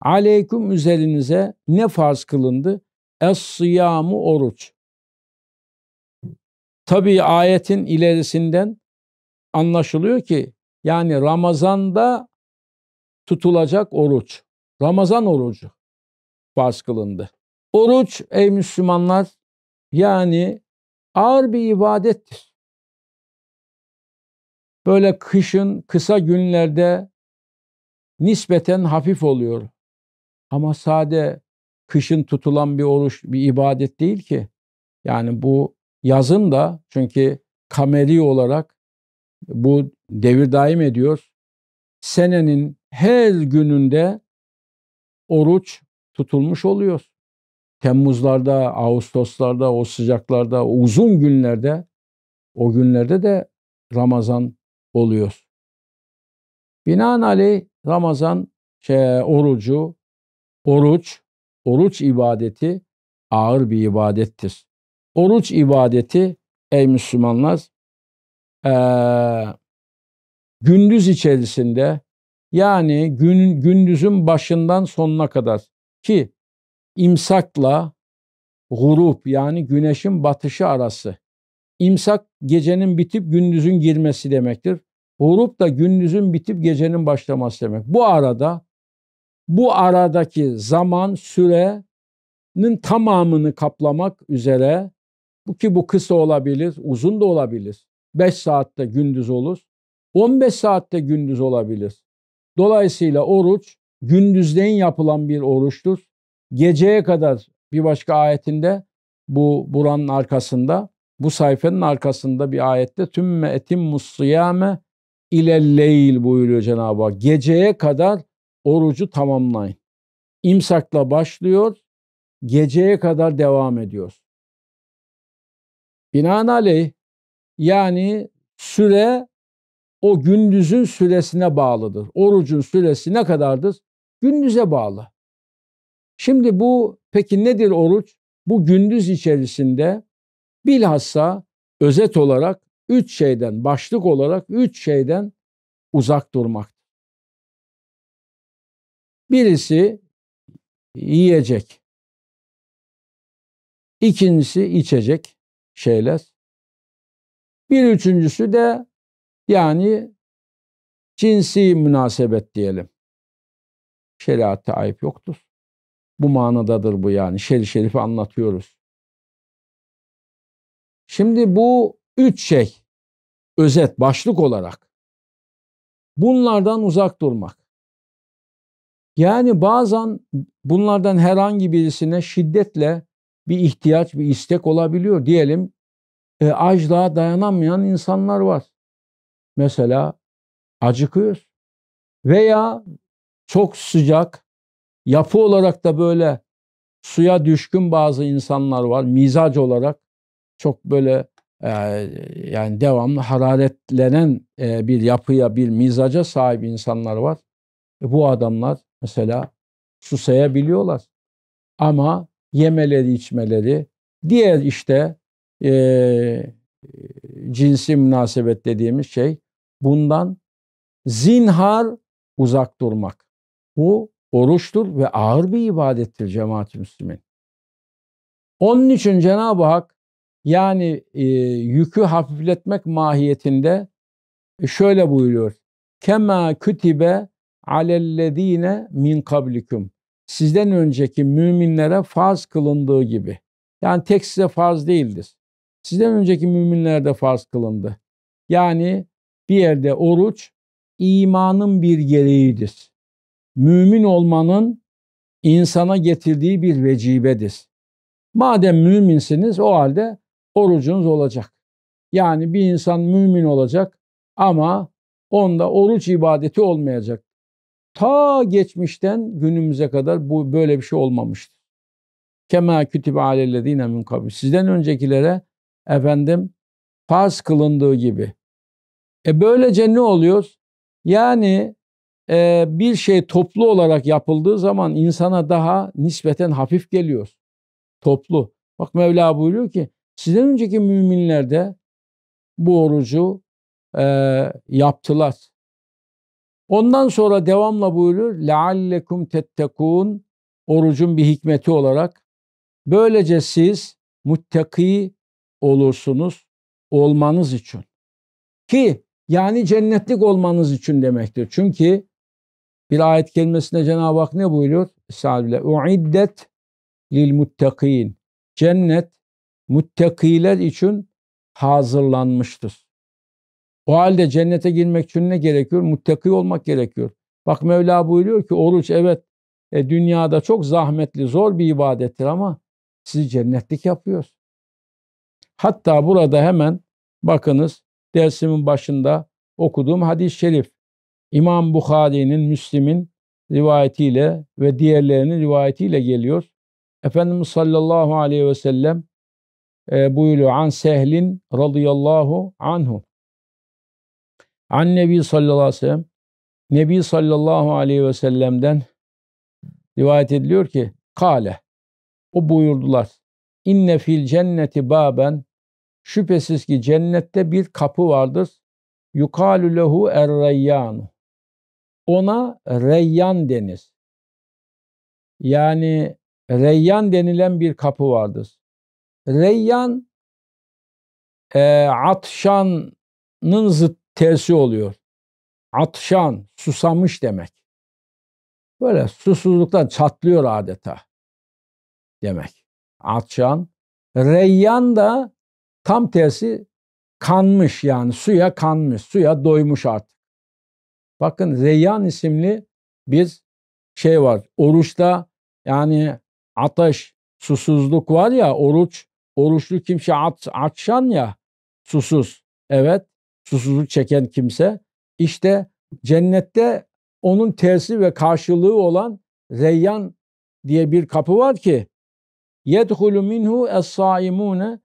Aleyküm üzerinize ne farz kılındı? Es-siyamu oruç. Tabi ayetin ilerisinden anlaşılıyor ki yani Ramazan'da tutulacak oruç. Ramazan orucu farz kılındı. Oruç ey Müslümanlar yani ağır bir ibadettir. Böyle kışın kısa günlerde nispeten hafif oluyor. Ama sade kışın tutulan bir oruç bir ibadet değil ki. Yani bu yazın da çünkü kameri olarak bu devir daim ediyor. Senenin her gününde oruç tutulmuş oluyor. Temmuzlarda, Ağustoslarda, o sıcaklarda, o uzun günlerde, o günlerde de Ramazan oluyor. Binaenaleyh Ramazan şey, orucu, oruç, oruç ibadeti ağır bir ibadettir. Oruç ibadeti ey Müslümanlar e, gündüz içerisinde yani gün, gündüzün başından sonuna kadar ki imsakla grup yani güneşin batışı arası. İmsak gecenin bitip gündüzün girmesi demektir. Grup da gündüzün bitip gecenin başlaması demek. Bu arada bu aradaki zaman sürenin tamamını kaplamak üzere bu ki bu kısa olabilir, uzun da olabilir. 5 saatte gündüz olur. 15 saatte gündüz olabilir. Dolayısıyla oruç gündüzden yapılan bir oruçtur. Geceye kadar bir başka ayetinde bu buranın arkasında bu sayfanın arkasında bir ayette tümme etim mussiyame ile leyl buyuruyor Cenab-ı Hak. Geceye kadar orucu tamamlayın. İmsakla başlıyor, geceye kadar devam ediyor. Binaenaleyh yani süre o gündüzün süresine bağlıdır. Orucun süresi ne kadardır? Gündüze bağlı. Şimdi bu peki nedir oruç? Bu gündüz içerisinde bilhassa özet olarak üç şeyden, başlık olarak üç şeyden uzak durmak. Birisi yiyecek. İkincisi içecek şeyler. Bir üçüncüsü de yani cinsi münasebet diyelim. Şeriatte ayıp yoktur. Bu manadadır bu yani. Şerif şerifi anlatıyoruz. Şimdi bu üç şey özet başlık olarak bunlardan uzak durmak. Yani bazen bunlardan herhangi birisine şiddetle bir ihtiyaç, bir istek olabiliyor. Diyelim e, aclığa dayanamayan insanlar var mesela acıkıyoruz. Veya çok sıcak yapı olarak da böyle suya düşkün bazı insanlar var. Mizac olarak çok böyle e, yani devamlı hararetlenen e, bir yapıya, bir mizaca sahip insanlar var. E, bu adamlar mesela susayabiliyorlar. Ama yemeleri, içmeleri, diğer işte e, cinsi münasebet dediğimiz şey bundan zinhar uzak durmak. Bu oruçtur ve ağır bir ibadettir cemaat-i müslümin. Onun için Cenab-ı Hak yani e, yükü hafifletmek mahiyetinde e, şöyle buyuruyor. Kema kütibe alellezine min kablikum. Sizden önceki müminlere farz kılındığı gibi. Yani tek size farz değildir. Sizden önceki müminlere de farz kılındı. Yani bir yerde oruç imanın bir gereğidir. Mümin olmanın insana getirdiği bir vecibedir. Madem müminsiniz o halde orucunuz olacak. Yani bir insan mümin olacak ama onda oruç ibadeti olmayacak. Ta geçmişten günümüze kadar bu böyle bir şey olmamıştır. Kema kütübe alellezine min kabul. Sizden öncekilere efendim farz kılındığı gibi e böylece ne oluyor? Yani e, bir şey toplu olarak yapıldığı zaman insana daha nispeten hafif geliyor. Toplu. Bak Mevla buyuruyor ki sizden önceki müminlerde bu orucu e, yaptılar. Ondan sonra devamla buyuruyor. لَعَلَّكُمْ تَتَّقُونَ Orucun bir hikmeti olarak. Böylece siz muttaki olursunuz olmanız için. Ki yani cennetlik olmanız için demektir. Çünkü bir ayet kelimesinde Cenab-ı Hak ne buyuruyor? Estağfirullah. Uiddet lil muttakîn. Cennet muttakiler için hazırlanmıştır. O halde cennete girmek için ne gerekiyor? Muttaki olmak gerekiyor. Bak Mevla buyuruyor ki oruç evet e, dünyada çok zahmetli, zor bir ibadettir ama sizi cennetlik yapıyor. Hatta burada hemen bakınız dersimin başında okuduğum hadis-i şerif. İmam Bukhari'nin, Müslim'in rivayetiyle ve diğerlerinin rivayetiyle geliyor. Efendimiz sallallahu aleyhi ve sellem e, buyuruyor an sehlin radıyallahu anhu. An Nebi sallallahu aleyhi ve sellem Nebi sallallahu aleyhi ve sellem'den rivayet ediliyor ki kale o buyurdular. İnne fil cenneti baben Şüphesiz ki cennette bir kapı vardır. Yukalu lehu er Ona reyyan denir. Yani reyyan denilen bir kapı vardır. Reyyan e, atşanın zıt tersi oluyor. Atşan, susamış demek. Böyle susuzluktan çatlıyor adeta demek. Atşan. Reyyan da Tam tersi kanmış yani suya kanmış, suya doymuş artık. Bakın Reyyan isimli bir şey var. Oruçta yani ateş, susuzluk var ya oruç, oruçlu kimse aç, açan ya susuz. Evet susuzluk çeken kimse. İşte cennette onun tersi ve karşılığı olan Reyyan diye bir kapı var ki yedhulu minhu es-saimune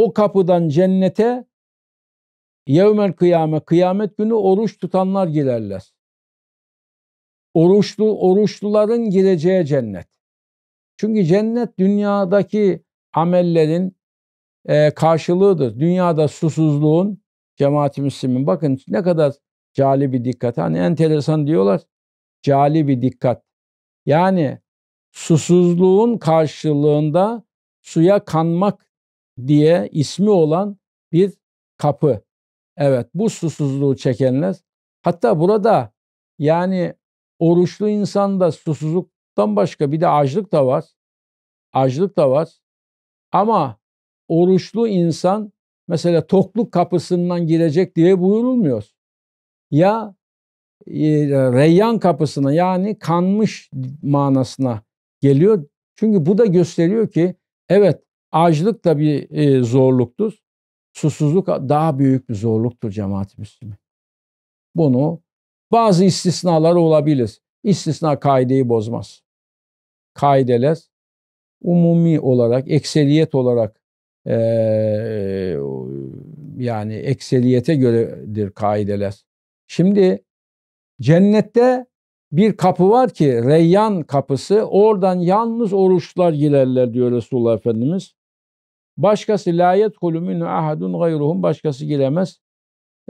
o kapıdan cennete yevmel kıyame kıyamet günü oruç tutanlar girerler. Oruçlu oruçluların gireceği cennet. Çünkü cennet dünyadaki amellerin e, karşılığıdır. Dünyada susuzluğun cemaati Müslümin bakın ne kadar cali bir dikkat. Hani enteresan diyorlar. Cali bir dikkat. Yani susuzluğun karşılığında suya kanmak diye ismi olan bir kapı. Evet bu susuzluğu çekenler hatta burada yani oruçlu insanda susuzluktan başka bir de açlık da var. Açlık da var. Ama oruçlu insan mesela tokluk kapısından girecek diye buyurulmuyor. Ya e, reyyan kapısına yani kanmış manasına geliyor. Çünkü bu da gösteriyor ki evet Açlık da bir e, zorluktur. Susuzluk daha büyük bir zorluktur cemaat Müslüman. Bunu bazı istisnalar olabilir. İstisna kaideyi bozmaz. Kaideler umumi olarak, ekseriyet olarak e, e, yani ekseriyete göredir kaideler. Şimdi cennette bir kapı var ki Reyyan kapısı oradan yalnız oruçlar girerler diyor Resulullah Efendimiz. Başkası la yedhulu minhu ahadun gayruhum. Başkası giremez.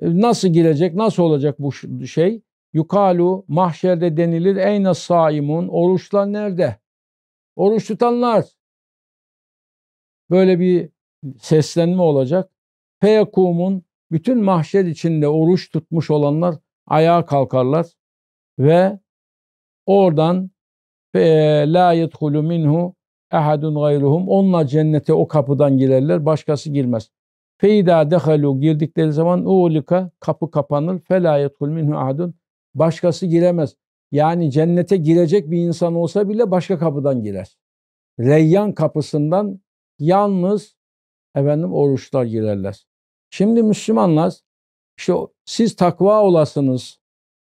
E, nasıl girecek? Nasıl olacak bu şey? Yukalu mahşerde denilir eyne saimun. Oruçlar nerede? Oruç tutanlar. Böyle bir seslenme olacak. Feyekumun bütün mahşer içinde oruç tutmuş olanlar ayağa kalkarlar ve oradan la yedhulu minhu ehadun gayruhum. Onunla cennete o kapıdan girerler. Başkası girmez. Feyda dehalu girdikleri zaman ulika kapı kapanır. Fela yetul minhu ahadun. Başkası giremez. Yani cennete girecek bir insan olsa bile başka kapıdan girer. Reyyan kapısından yalnız efendim oruçlar girerler. Şimdi Müslümanlar işte siz takva olasınız,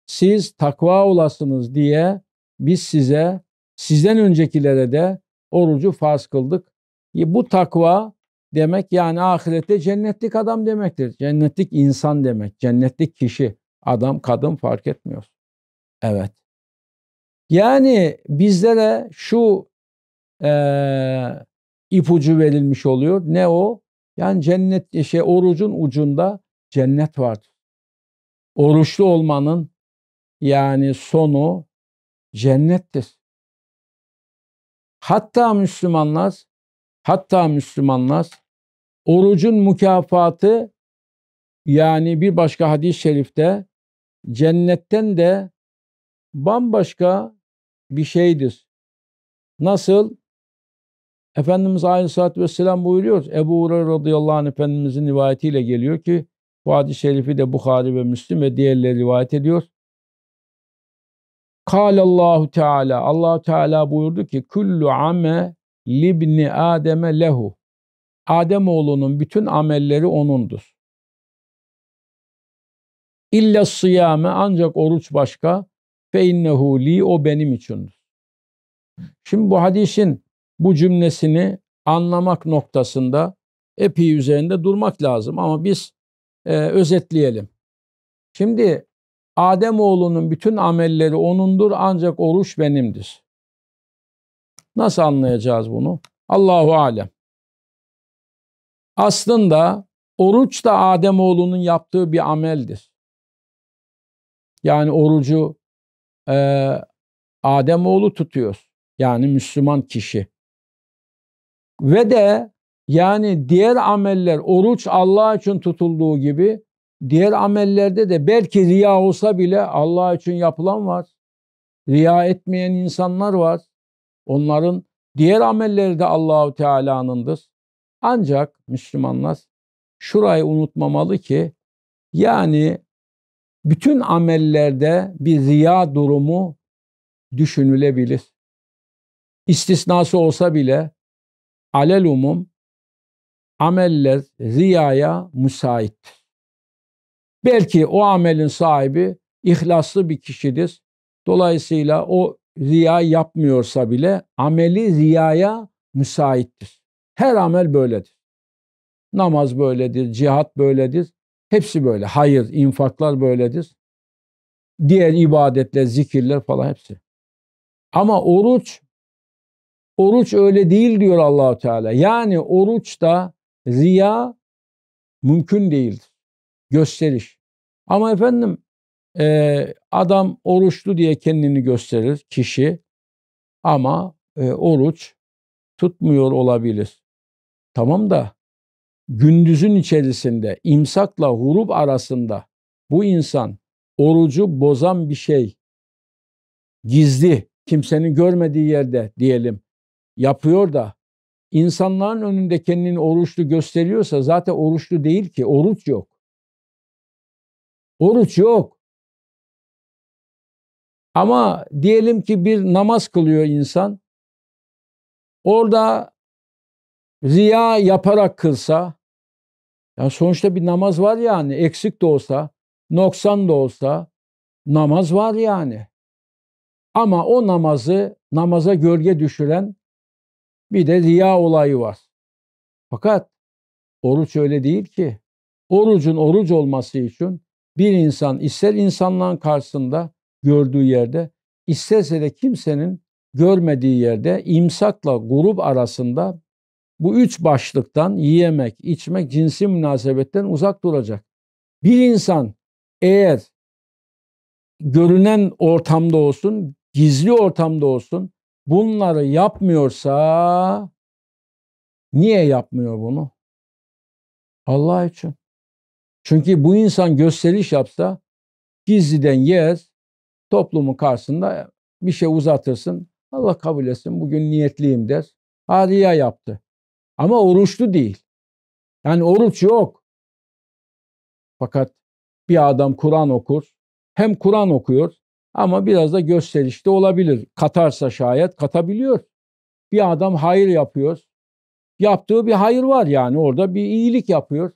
siz takva olasınız diye biz size sizden öncekilere de orucu farz kıldık. E, bu takva demek yani ahirette cennetlik adam demektir. Cennetlik insan demek. Cennetlik kişi. Adam, kadın fark etmiyor. Evet. Yani bizlere şu e, ipucu verilmiş oluyor. Ne o? Yani cennet şey orucun ucunda cennet var. Oruçlu olmanın yani sonu cennettir. Hatta Müslümanlar, hatta Müslümanlar orucun mükafatı yani bir başka hadis-i şerifte cennetten de bambaşka bir şeydir. Nasıl? Efendimiz Aleyhisselatü Vesselam buyuruyor. Ebu Hureyre radıyallahu anh Efendimizin rivayetiyle geliyor ki bu hadis-i şerifi de Bukhari ve Müslim ve diğerleri rivayet ediyor. Kâlallahu Teala Allah Teala buyurdu ki kullu ame libni Adem'e lehu. Adem oğlunun bütün amelleri onundur. İlla sıyame ancak oruç başka fe innehu li o benim içindir. Şimdi bu hadisin bu cümlesini anlamak noktasında epey üzerinde durmak lazım ama biz e, özetleyelim. Şimdi Adem oğlunun bütün amelleri onundur ancak oruç benimdir. Nasıl anlayacağız bunu? Allahu alem. Aslında oruç da Adem oğlunun yaptığı bir ameldir. Yani orucu e, Adem oğlu tutuyor. Yani Müslüman kişi. Ve de yani diğer ameller oruç Allah için tutulduğu gibi diğer amellerde de belki riya olsa bile Allah için yapılan var. Riya etmeyen insanlar var. Onların diğer amelleri de Allahu Teala'nındır. Ancak Müslümanlar şurayı unutmamalı ki yani bütün amellerde bir riya durumu düşünülebilir. İstisnası olsa bile alel umum ameller riyaya müsaittir. Belki o amelin sahibi ihlaslı bir kişidir. Dolayısıyla o riya yapmıyorsa bile ameli riyaya müsaittir. Her amel böyledir. Namaz böyledir, cihat böyledir. Hepsi böyle. Hayır, infaklar böyledir. Diğer ibadetler, zikirler falan hepsi. Ama oruç oruç öyle değil diyor Allahu Teala. Yani oruç da riya mümkün değildir gösteriş. Ama efendim e, adam oruçlu diye kendini gösterir kişi ama e, oruç tutmuyor olabilir. Tamam da gündüzün içerisinde imsakla hurup arasında bu insan orucu bozan bir şey gizli kimsenin görmediği yerde diyelim yapıyor da insanların önünde kendini oruçlu gösteriyorsa zaten oruçlu değil ki oruç yok. Oruç yok. Ama diyelim ki bir namaz kılıyor insan. Orada riya yaparak kılsa, yani sonuçta bir namaz var yani eksik de olsa, noksan da olsa namaz var yani. Ama o namazı namaza gölge düşüren bir de riya olayı var. Fakat oruç öyle değil ki. Orucun oruç olması için bir insan ister insanların karşısında gördüğü yerde, isterse de kimsenin görmediği yerde imsakla grup arasında bu üç başlıktan yiyemek, içmek, cinsi münasebetten uzak duracak. Bir insan eğer görünen ortamda olsun, gizli ortamda olsun bunları yapmıyorsa niye yapmıyor bunu? Allah için. Çünkü bu insan gösteriş yapsa gizliden yes toplumun karşısında bir şey uzatırsın. Allah kabul etsin bugün niyetliyim der. Hadiye yaptı. Ama oruçlu değil. Yani oruç yok. Fakat bir adam Kur'an okur. Hem Kur'an okuyor ama biraz da gösterişte olabilir. Katarsa şayet katabiliyor. Bir adam hayır yapıyor. Yaptığı bir hayır var yani orada bir iyilik yapıyor.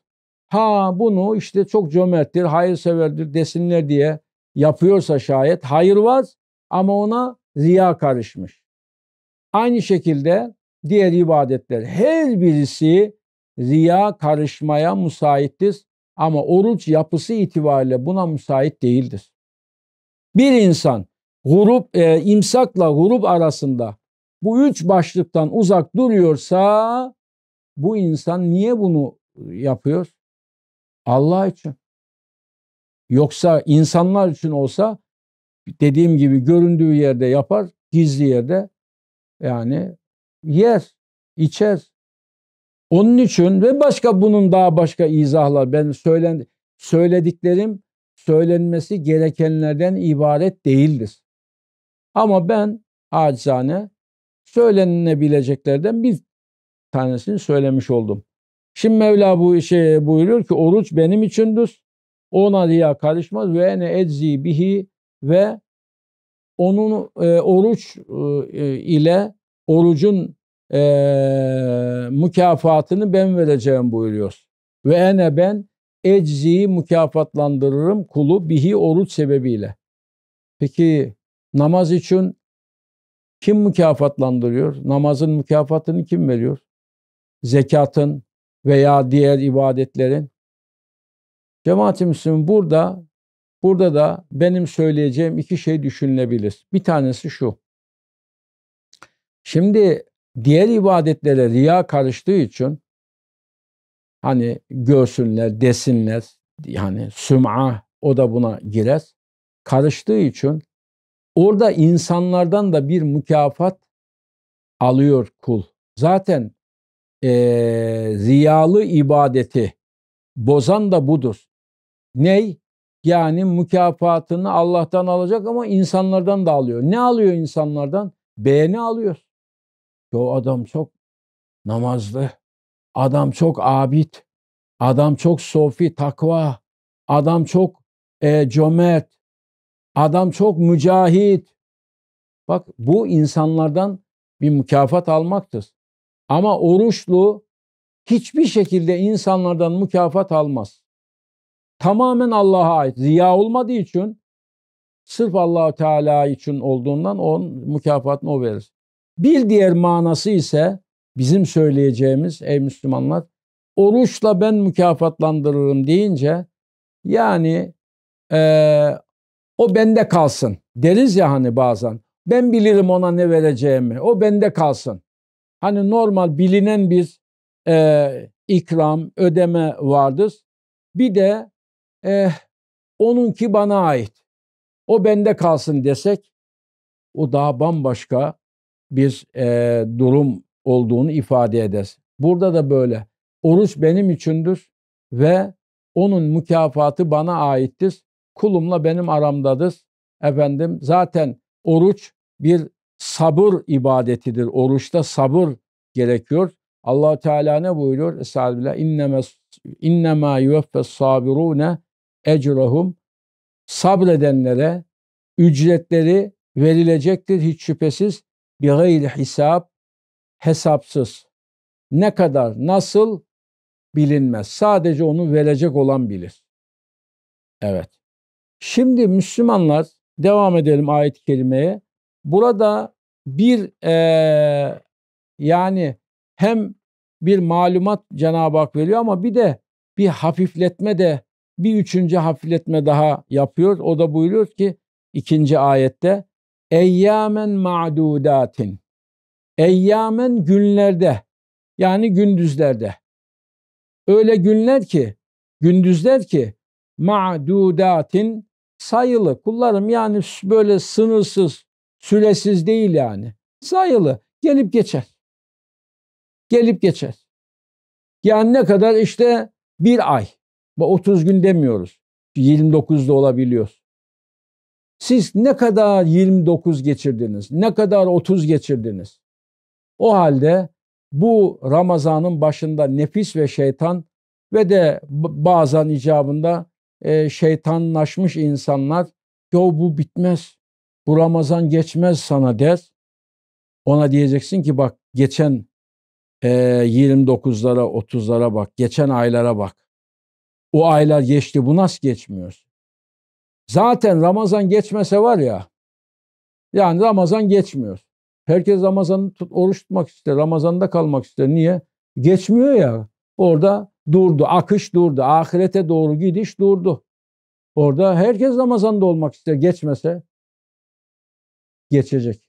Ha bunu işte çok cömerttir, hayırseverdir desinler diye yapıyorsa şayet hayır var ama ona riya karışmış. Aynı şekilde diğer ibadetler her birisi riya karışmaya müsaittir ama oruç yapısı itibariyle buna müsait değildir. Bir insan grup e, imsakla grup arasında bu üç başlıktan uzak duruyorsa bu insan niye bunu yapıyor? Allah için. Yoksa insanlar için olsa dediğim gibi göründüğü yerde yapar, gizli yerde yani yer, içer. Onun için ve başka bunun daha başka izahlar ben söylen söylediklerim söylenmesi gerekenlerden ibaret değildir. Ama ben acizane söylenebileceklerden bir tanesini söylemiş oldum. Şimdi Mevla bu işe buyuruyor ki oruç benim içindir. Ona riya karışmaz ve ne edzi bihi ve onun e, oruç e, e, ile orucun e, mükafatını ben vereceğim buyuruyor. Ve ene ben ecziyi mükafatlandırırım kulu bihi oruç sebebiyle. Peki namaz için kim mükafatlandırıyor? Namazın mükafatını kim veriyor? Zekatın, veya diğer ibadetlerin. Cemaat-i Müslüman burada burada da benim söyleyeceğim iki şey düşünülebilir. Bir tanesi şu. Şimdi diğer ibadetlere riya karıştığı için hani görsünler, desinler yani süm'a o da buna girer. Karıştığı için orada insanlardan da bir mükafat alıyor kul. Zaten e, ziyalı ibadeti bozan da budur. Ney? Yani mükafatını Allah'tan alacak ama insanlardan da alıyor. Ne alıyor insanlardan? Beğeni alıyor. O adam çok namazlı, adam çok abid, adam çok sofi, takva, adam çok e, cömert, adam çok mücahit. Bak bu insanlardan bir mükafat almaktır. Ama oruçlu hiçbir şekilde insanlardan mükafat almaz. Tamamen Allah'a ait. Ziya olmadığı için sırf Allahu Teala için olduğundan on mükafatını o verir. Bir diğer manası ise bizim söyleyeceğimiz ey Müslümanlar oruçla ben mükafatlandırırım deyince yani e, o bende kalsın deriz ya hani bazen ben bilirim ona ne vereceğimi o bende kalsın. Hani normal bilinen bir e, ikram, ödeme vardır. Bir de e, onunki bana ait. O bende kalsın desek o daha bambaşka bir e, durum olduğunu ifade eder. Burada da böyle. Oruç benim içindir ve onun mükafatı bana aittir. Kulumla benim aramdadır. Efendim zaten oruç bir sabır ibadetidir. Oruçta sabır gerekiyor. allah Teala ne buyuruyor? Estağfirullah. İnneme, innema yuvaffes sabirune ecrahum. Sabredenlere ücretleri verilecektir hiç şüphesiz. Bir gayri hesap, hesapsız. Ne kadar, nasıl bilinmez. Sadece onu verecek olan bilir. Evet. Şimdi Müslümanlar devam edelim ayet-i kerimeye. Burada bir e, yani hem bir malumat Cenab-ı Hak veriyor ama bir de bir hafifletme de bir üçüncü hafifletme daha yapıyor. O da buyuruyor ki ikinci ayette eyyamen ma'dudatin eyyamen günlerde yani gündüzlerde öyle günler ki gündüzler ki ma'dudatin sayılı kullarım yani böyle sınırsız Süresiz değil yani. Sayılı. Gelip geçer. Gelip geçer. Yani ne kadar işte bir ay. 30 gün demiyoruz. 29 da olabiliyor. Siz ne kadar 29 geçirdiniz? Ne kadar 30 geçirdiniz? O halde bu Ramazan'ın başında nefis ve şeytan ve de bazen icabında e, şeytanlaşmış insanlar yo bu bitmez. Bu Ramazan geçmez sana der. Ona diyeceksin ki bak geçen e, 29'lara 30'lara bak. Geçen aylara bak. O aylar geçti bu nasıl geçmiyor? Zaten Ramazan geçmese var ya yani Ramazan geçmiyor. Herkes Ramazan'ı tut, oruç tutmak ister. Ramazan'da kalmak ister. Niye? Geçmiyor ya. Orada durdu. Akış durdu. Ahirete doğru gidiş durdu. Orada herkes Ramazan'da olmak ister. Geçmese geçecek.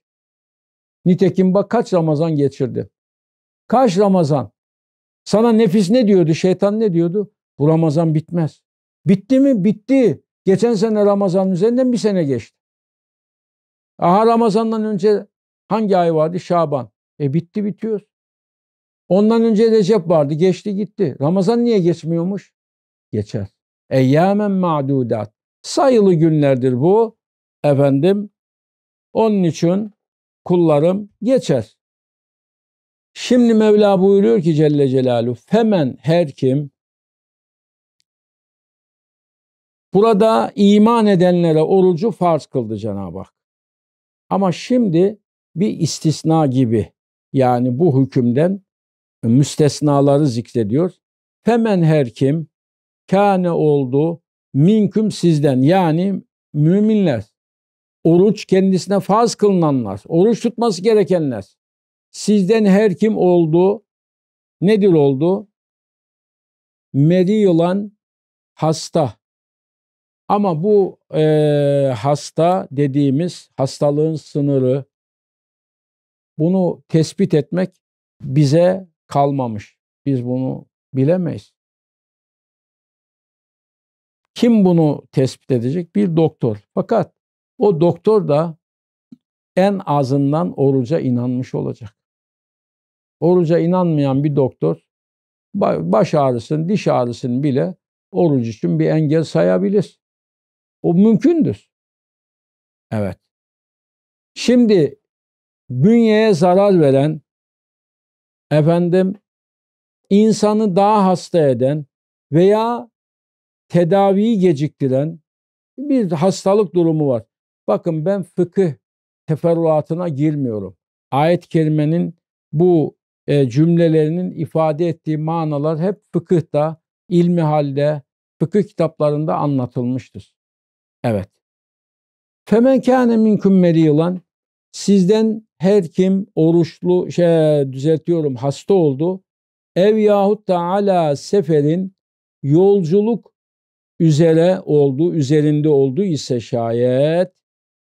Nitekim bak kaç Ramazan geçirdi. Kaç Ramazan? Sana nefis ne diyordu? Şeytan ne diyordu? Bu Ramazan bitmez. Bitti mi? Bitti. Geçen sene Ramazan üzerinden bir sene geçti. Aha Ramazan'dan önce hangi ay vardı? Şaban. E bitti bitiyor. Ondan önce Recep vardı. Geçti gitti. Ramazan niye geçmiyormuş? Geçer. Eyyamen ma'dudat. Sayılı günlerdir bu. Efendim onun için kullarım geçer. Şimdi Mevla buyuruyor ki Celle Celaluhu femen her kim Burada iman edenlere orucu farz kıldı Cenab-ı Hak. Ama şimdi bir istisna gibi yani bu hükümden müstesnaları zikrediyor. Femen her kim kâne oldu minküm sizden yani müminler Oruç kendisine farz kılınanlar, oruç tutması gerekenler. Sizden her kim oldu, nedir oldu? Meri olan hasta. Ama bu e, hasta dediğimiz hastalığın sınırı, bunu tespit etmek bize kalmamış. Biz bunu bilemeyiz. Kim bunu tespit edecek? Bir doktor. Fakat o doktor da en azından oruca inanmış olacak. Oruca inanmayan bir doktor baş ağrısını, diş ağrısını bile oruç için bir engel sayabilir. O mümkündür. Evet. Şimdi bünyeye zarar veren, efendim insanı daha hasta eden veya tedaviyi geciktiren bir hastalık durumu var. Bakın ben fıkıh teferruatına girmiyorum. ayet kelimenin bu e, cümlelerinin ifade ettiği manalar hep fıkıhta, ilmi halde, fıkıh kitaplarında anlatılmıştır. Evet. Femen kâne minkum merilan sizden her kim oruçlu şey düzeltiyorum hasta oldu ev yahut da ala seferin yolculuk üzere oldu üzerinde oldu ise şayet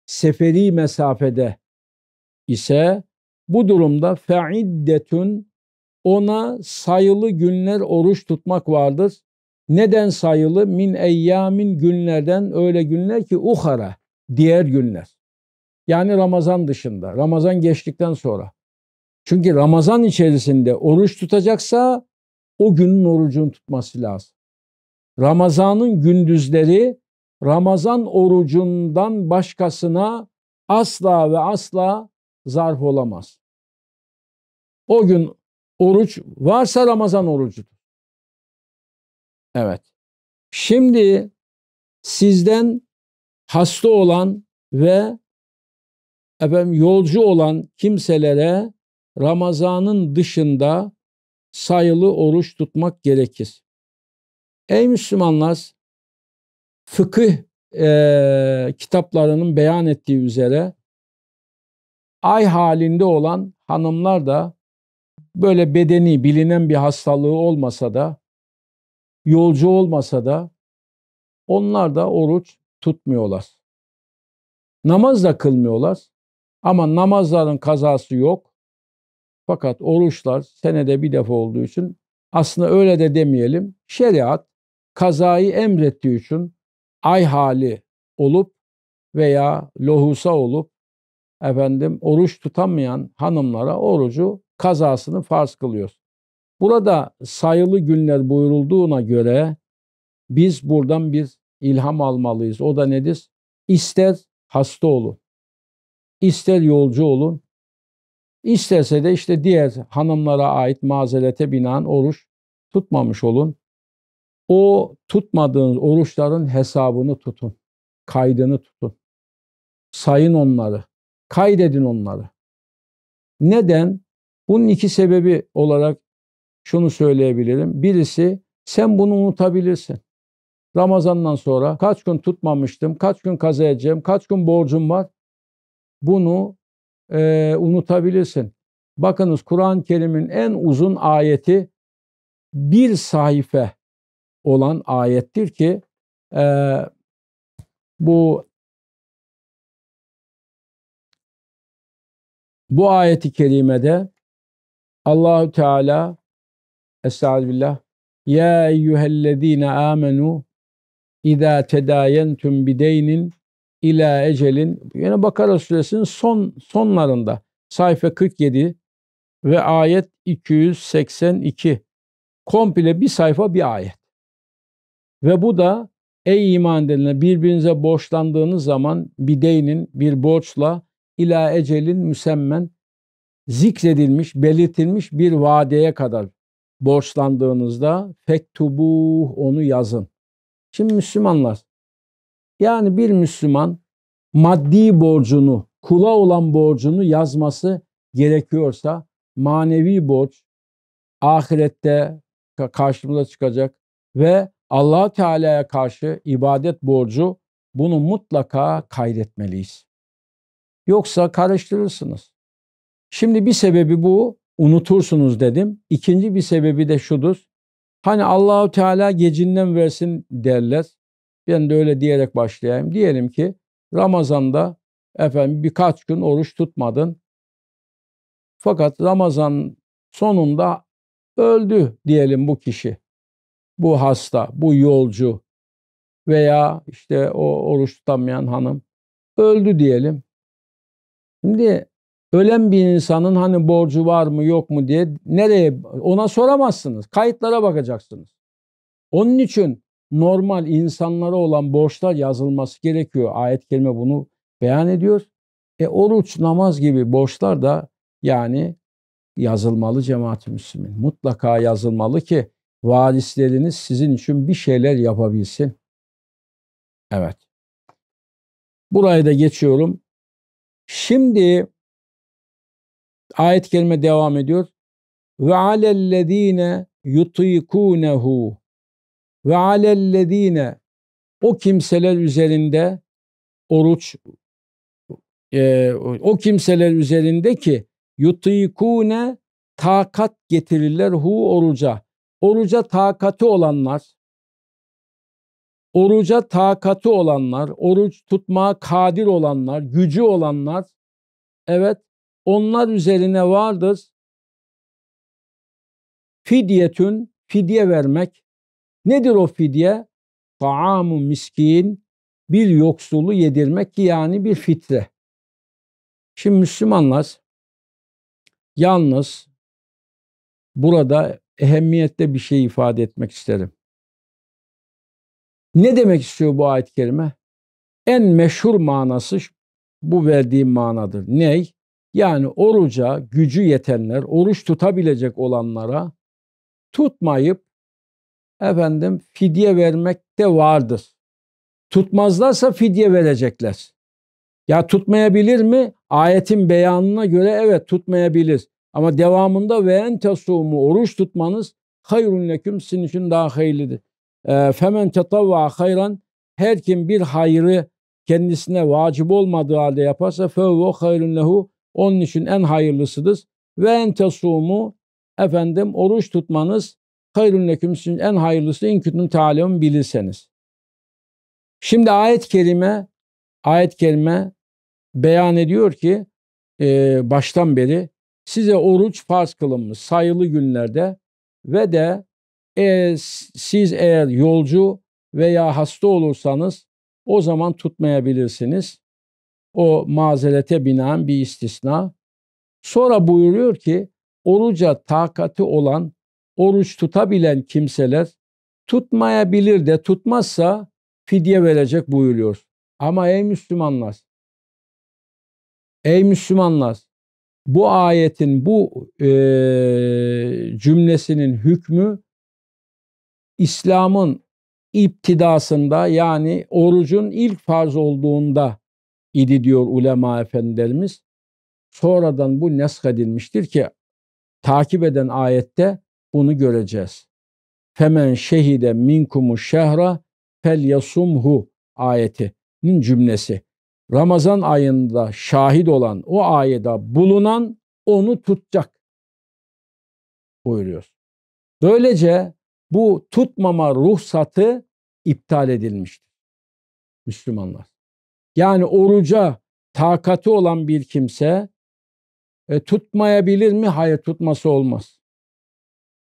seferi mesafede ise bu durumda feiddetun ona sayılı günler oruç tutmak vardır. Neden sayılı? Min eyyamin günlerden öyle günler ki uhara diğer günler. Yani Ramazan dışında, Ramazan geçtikten sonra. Çünkü Ramazan içerisinde oruç tutacaksa o günün orucunu tutması lazım. Ramazan'ın gündüzleri Ramazan orucundan başkasına asla ve asla zarf olamaz. O gün oruç varsa Ramazan orucudur. Evet. Şimdi sizden hasta olan ve efendim yolcu olan kimselere Ramazan'ın dışında sayılı oruç tutmak gerekir. Ey Müslümanlar, fıkıh e, kitaplarının beyan ettiği üzere ay halinde olan hanımlar da böyle bedeni bilinen bir hastalığı olmasa da yolcu olmasa da onlar da oruç tutmuyorlar. Namaz da kılmıyorlar ama namazların kazası yok. Fakat oruçlar senede bir defa olduğu için aslında öyle de demeyelim. Şeriat kazayı emrettiği için ay hali olup veya lohusa olup efendim oruç tutamayan hanımlara orucu kazasını farz kılıyor. Burada sayılı günler buyurulduğuna göre biz buradan bir ilham almalıyız. O da nedir? İster hasta olun, ister yolcu olun, isterse de işte diğer hanımlara ait mazerete binaen oruç tutmamış olun. O tutmadığınız oruçların hesabını tutun. Kaydını tutun. Sayın onları. Kaydedin onları. Neden? Bunun iki sebebi olarak şunu söyleyebilirim. Birisi sen bunu unutabilirsin. Ramazandan sonra kaç gün tutmamıştım, kaç gün kazayacağım, kaç gün borcum var. Bunu e, unutabilirsin. Bakınız Kur'an-ı Kerim'in en uzun ayeti bir sayfa olan ayettir ki e, bu bu ayeti kerimede Allahu Teala Estağfirullah Ya eyyühellezine amenu İza tedayentum bideynin ila ecelin yine Bakara suresinin son sonlarında sayfa 47 ve ayet 282 komple bir sayfa bir ayet. Ve bu da ey iman edilen birbirinize borçlandığınız zaman bideynin bir borçla ila ecelin müsemmen zikredilmiş, belirtilmiş bir vadeye kadar borçlandığınızda fektubu onu yazın. Şimdi Müslümanlar yani bir Müslüman maddi borcunu, kula olan borcunu yazması gerekiyorsa manevi borç ahirette karşımıza çıkacak ve allah Teala'ya karşı ibadet borcu bunu mutlaka kaydetmeliyiz. Yoksa karıştırırsınız. Şimdi bir sebebi bu, unutursunuz dedim. İkinci bir sebebi de şudur. Hani Allahu Teala gecinden versin derler. Ben de öyle diyerek başlayayım. Diyelim ki Ramazan'da efendim birkaç gün oruç tutmadın. Fakat Ramazan sonunda öldü diyelim bu kişi bu hasta, bu yolcu veya işte o oruç tutamayan hanım öldü diyelim. Şimdi ölen bir insanın hani borcu var mı yok mu diye nereye ona soramazsınız. Kayıtlara bakacaksınız. Onun için normal insanlara olan borçlar yazılması gerekiyor. Ayet kelime bunu beyan ediyor. E oruç, namaz gibi borçlar da yani yazılmalı cemaat-i müslümin. Mutlaka yazılmalı ki varisleriniz sizin için bir şeyler yapabilsin. Evet. Burayı da geçiyorum. Şimdi ayet kelime devam ediyor. Ve alellezine yutikunehu ve alellezine o kimseler üzerinde oruç e, o kimseler üzerinde ki yutikune takat getirirler hu oruca oruca takati olanlar, oruca takati olanlar, oruç tutmaya kadir olanlar, gücü olanlar, evet onlar üzerine vardır. Fidyetün, fidye vermek. Nedir o fidye? Taamu miskin, bir yoksulu yedirmek yani bir fitre. Şimdi Müslümanlar yalnız burada ehemmiyetle bir şey ifade etmek isterim. Ne demek istiyor bu ayet kelime? En meşhur manası bu verdiğim manadır. Ney? Yani oruca gücü yetenler, oruç tutabilecek olanlara tutmayıp efendim fidye vermek de vardır. Tutmazlarsa fidye verecekler. Ya tutmayabilir mi? Ayetin beyanına göre evet tutmayabilir. Ama devamında ve en tesumu oruç tutmanız hayrun leküm sizin için daha hayırlıdır. Ee, femen tetavva hayran her kim bir hayrı kendisine vacip olmadığı halde yaparsa fevvo hayrun lehu onun için en hayırlısıdır. Ve en tesumu efendim oruç tutmanız hayrun leküm sizin en hayırlısı inkütüm talim bilirseniz. Şimdi ayet kelime ayet kelime beyan ediyor ki e, baştan beri size oruç farz kılınmış sayılı günlerde ve de e, siz eğer yolcu veya hasta olursanız o zaman tutmayabilirsiniz. O mazerete binaen bir istisna. Sonra buyuruyor ki oruca takati olan, oruç tutabilen kimseler tutmayabilir de tutmazsa fidye verecek buyuruyor. Ama ey Müslümanlar, ey Müslümanlar bu ayetin bu e, cümlesinin hükmü İslam'ın iptidasında yani orucun ilk farz olduğunda idi diyor ulema efendilerimiz. Sonradan bu nesk edilmiştir ki takip eden ayette bunu göreceğiz. Femen şehide minkumu şehra fel yasumhu ayetinin cümlesi. Ramazan ayında şahit olan o ayda bulunan onu tutacak buyuruyor. Böylece bu tutmama ruhsatı iptal edilmiştir Müslümanlar. Yani oruca takati olan bir kimse e, tutmayabilir mi? Hayır tutması olmaz.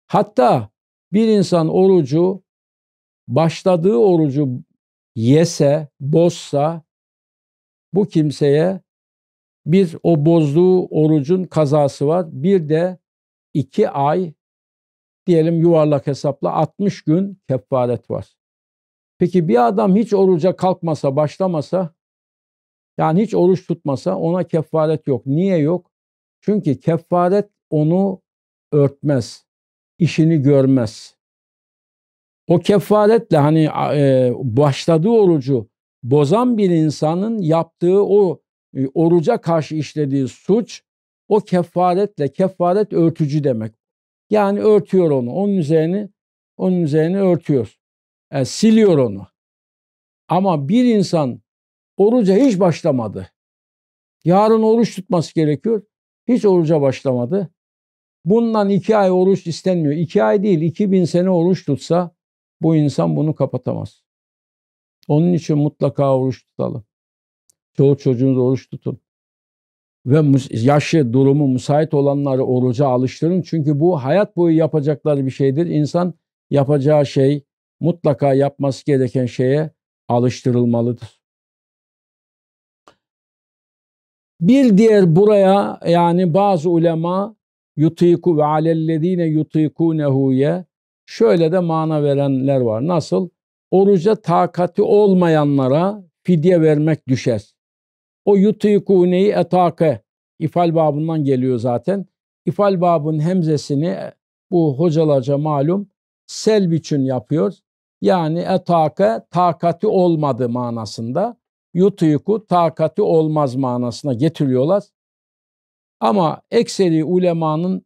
Hatta bir insan orucu başladığı orucu yese, bozsa bu kimseye bir o bozduğu orucun kazası var. Bir de iki ay diyelim yuvarlak hesapla 60 gün kefaret var. Peki bir adam hiç oruca kalkmasa, başlamasa yani hiç oruç tutmasa ona kefaret yok. Niye yok? Çünkü kefaret onu örtmez, işini görmez. O kefaretle hani e, başladığı orucu bozan bir insanın yaptığı o e, oruca karşı işlediği suç o kefaretle kefaret örtücü demek. Yani örtüyor onu. Onun üzerine onun üzerine örtüyor. Yani e, siliyor onu. Ama bir insan oruca hiç başlamadı. Yarın oruç tutması gerekiyor. Hiç oruca başlamadı. Bundan iki ay oruç istenmiyor. İki ay değil, iki bin sene oruç tutsa bu insan bunu kapatamaz. Onun için mutlaka oruç tutalım. Çoğu çocuğunuz oruç tutun. Ve yaşı, durumu müsait olanları oruca alıştırın. Çünkü bu hayat boyu yapacakları bir şeydir. İnsan yapacağı şey mutlaka yapması gereken şeye alıştırılmalıdır. Bir diğer buraya yani bazı ulema yutiku ve alellezine yutikunehu'ye şöyle de mana verenler var. Nasıl? Oruca takati olmayanlara fidye vermek düşer. O yutikuneyi etake ifal babından geliyor zaten. İfal babın hemzesini e, bu hocalarca malum sel için yapıyor. Yani etake takati olmadı manasında. Yutuyku takati olmaz manasına getiriyorlar. Ama ekseri ulemanın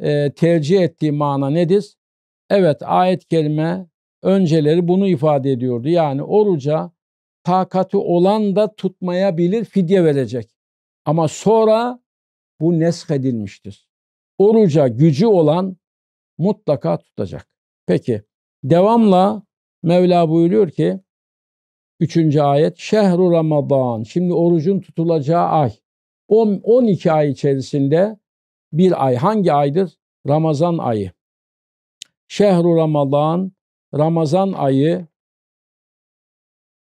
e, tercih ettiği mana nedir? Evet ayet kelime önceleri bunu ifade ediyordu. Yani oruca takati olan da tutmayabilir fidye verecek. Ama sonra bu nesk edilmiştir. Oruca gücü olan mutlaka tutacak. Peki devamla Mevla buyuruyor ki 3. ayet Şehru Ramazan şimdi orucun tutulacağı ay 10, 12 ay içerisinde bir ay hangi aydır? Ramazan ayı. Şehru Ramazan Ramazan ayı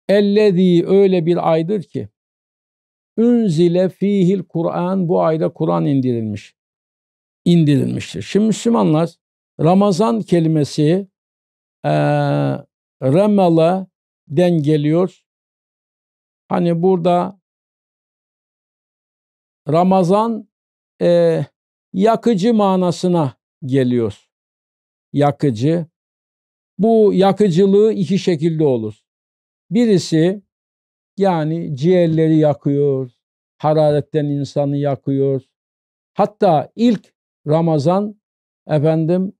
ellezî öyle bir aydır ki ünzile fihil Kur'an bu ayda Kur'an indirilmiş. indirilmiştir. Şimdi Müslümanlar Ramazan kelimesi e, Remala den geliyor. Hani burada Ramazan e, yakıcı manasına geliyor. Yakıcı bu yakıcılığı iki şekilde olur. Birisi yani ciğerleri yakıyor, hararetten insanı yakıyor. Hatta ilk Ramazan efendim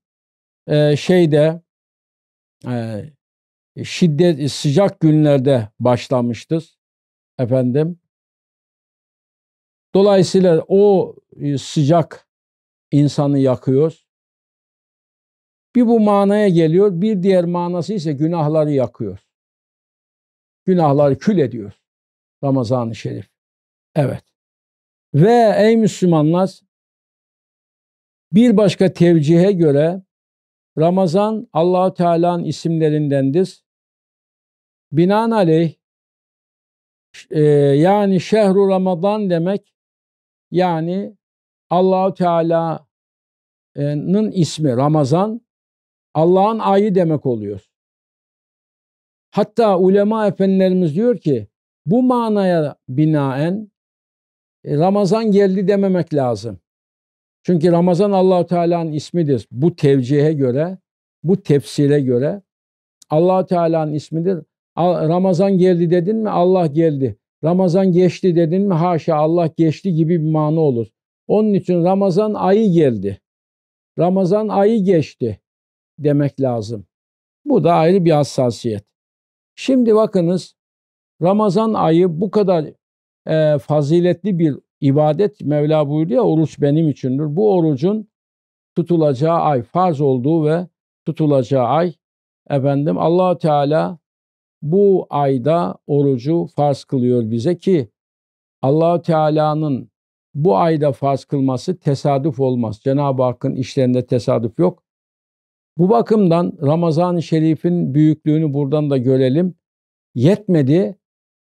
e, şeyde e, şiddet sıcak günlerde başlamıştır efendim. Dolayısıyla o e, sıcak insanı yakıyor. Bir bu manaya geliyor, bir diğer manası ise günahları yakıyor. Günahları kül ediyor Ramazan-ı Şerif. Evet. Ve ey Müslümanlar bir başka tevcihe göre Ramazan Allahu Teala'nın isimlerindendir. Binaenaleyh e, yani şehru Ramazan demek yani Allahu Teala'nın ismi Ramazan Allah'ın ayı demek oluyor. Hatta ulema efendilerimiz diyor ki bu manaya binaen e, Ramazan geldi dememek lazım. Çünkü Ramazan Allahu Teala'nın ismidir. Bu tevcihe göre, bu tefsire göre Allahu Teala'nın ismidir. Ramazan geldi dedin mi? Allah geldi. Ramazan geçti dedin mi? Haşa Allah geçti gibi bir mana olur. Onun için Ramazan ayı geldi. Ramazan ayı geçti demek lazım. Bu da ayrı bir hassasiyet. Şimdi bakınız Ramazan ayı bu kadar e, faziletli bir ibadet Mevla buyurdu ya oruç benim içindir. Bu orucun tutulacağı ay farz olduğu ve tutulacağı ay efendim Allah Teala bu ayda orucu farz kılıyor bize ki Allah Teala'nın bu ayda farz kılması tesadüf olmaz. Cenab-ı Hakk'ın işlerinde tesadüf yok. Bu bakımdan Ramazan-ı Şerif'in büyüklüğünü buradan da görelim. Yetmedi.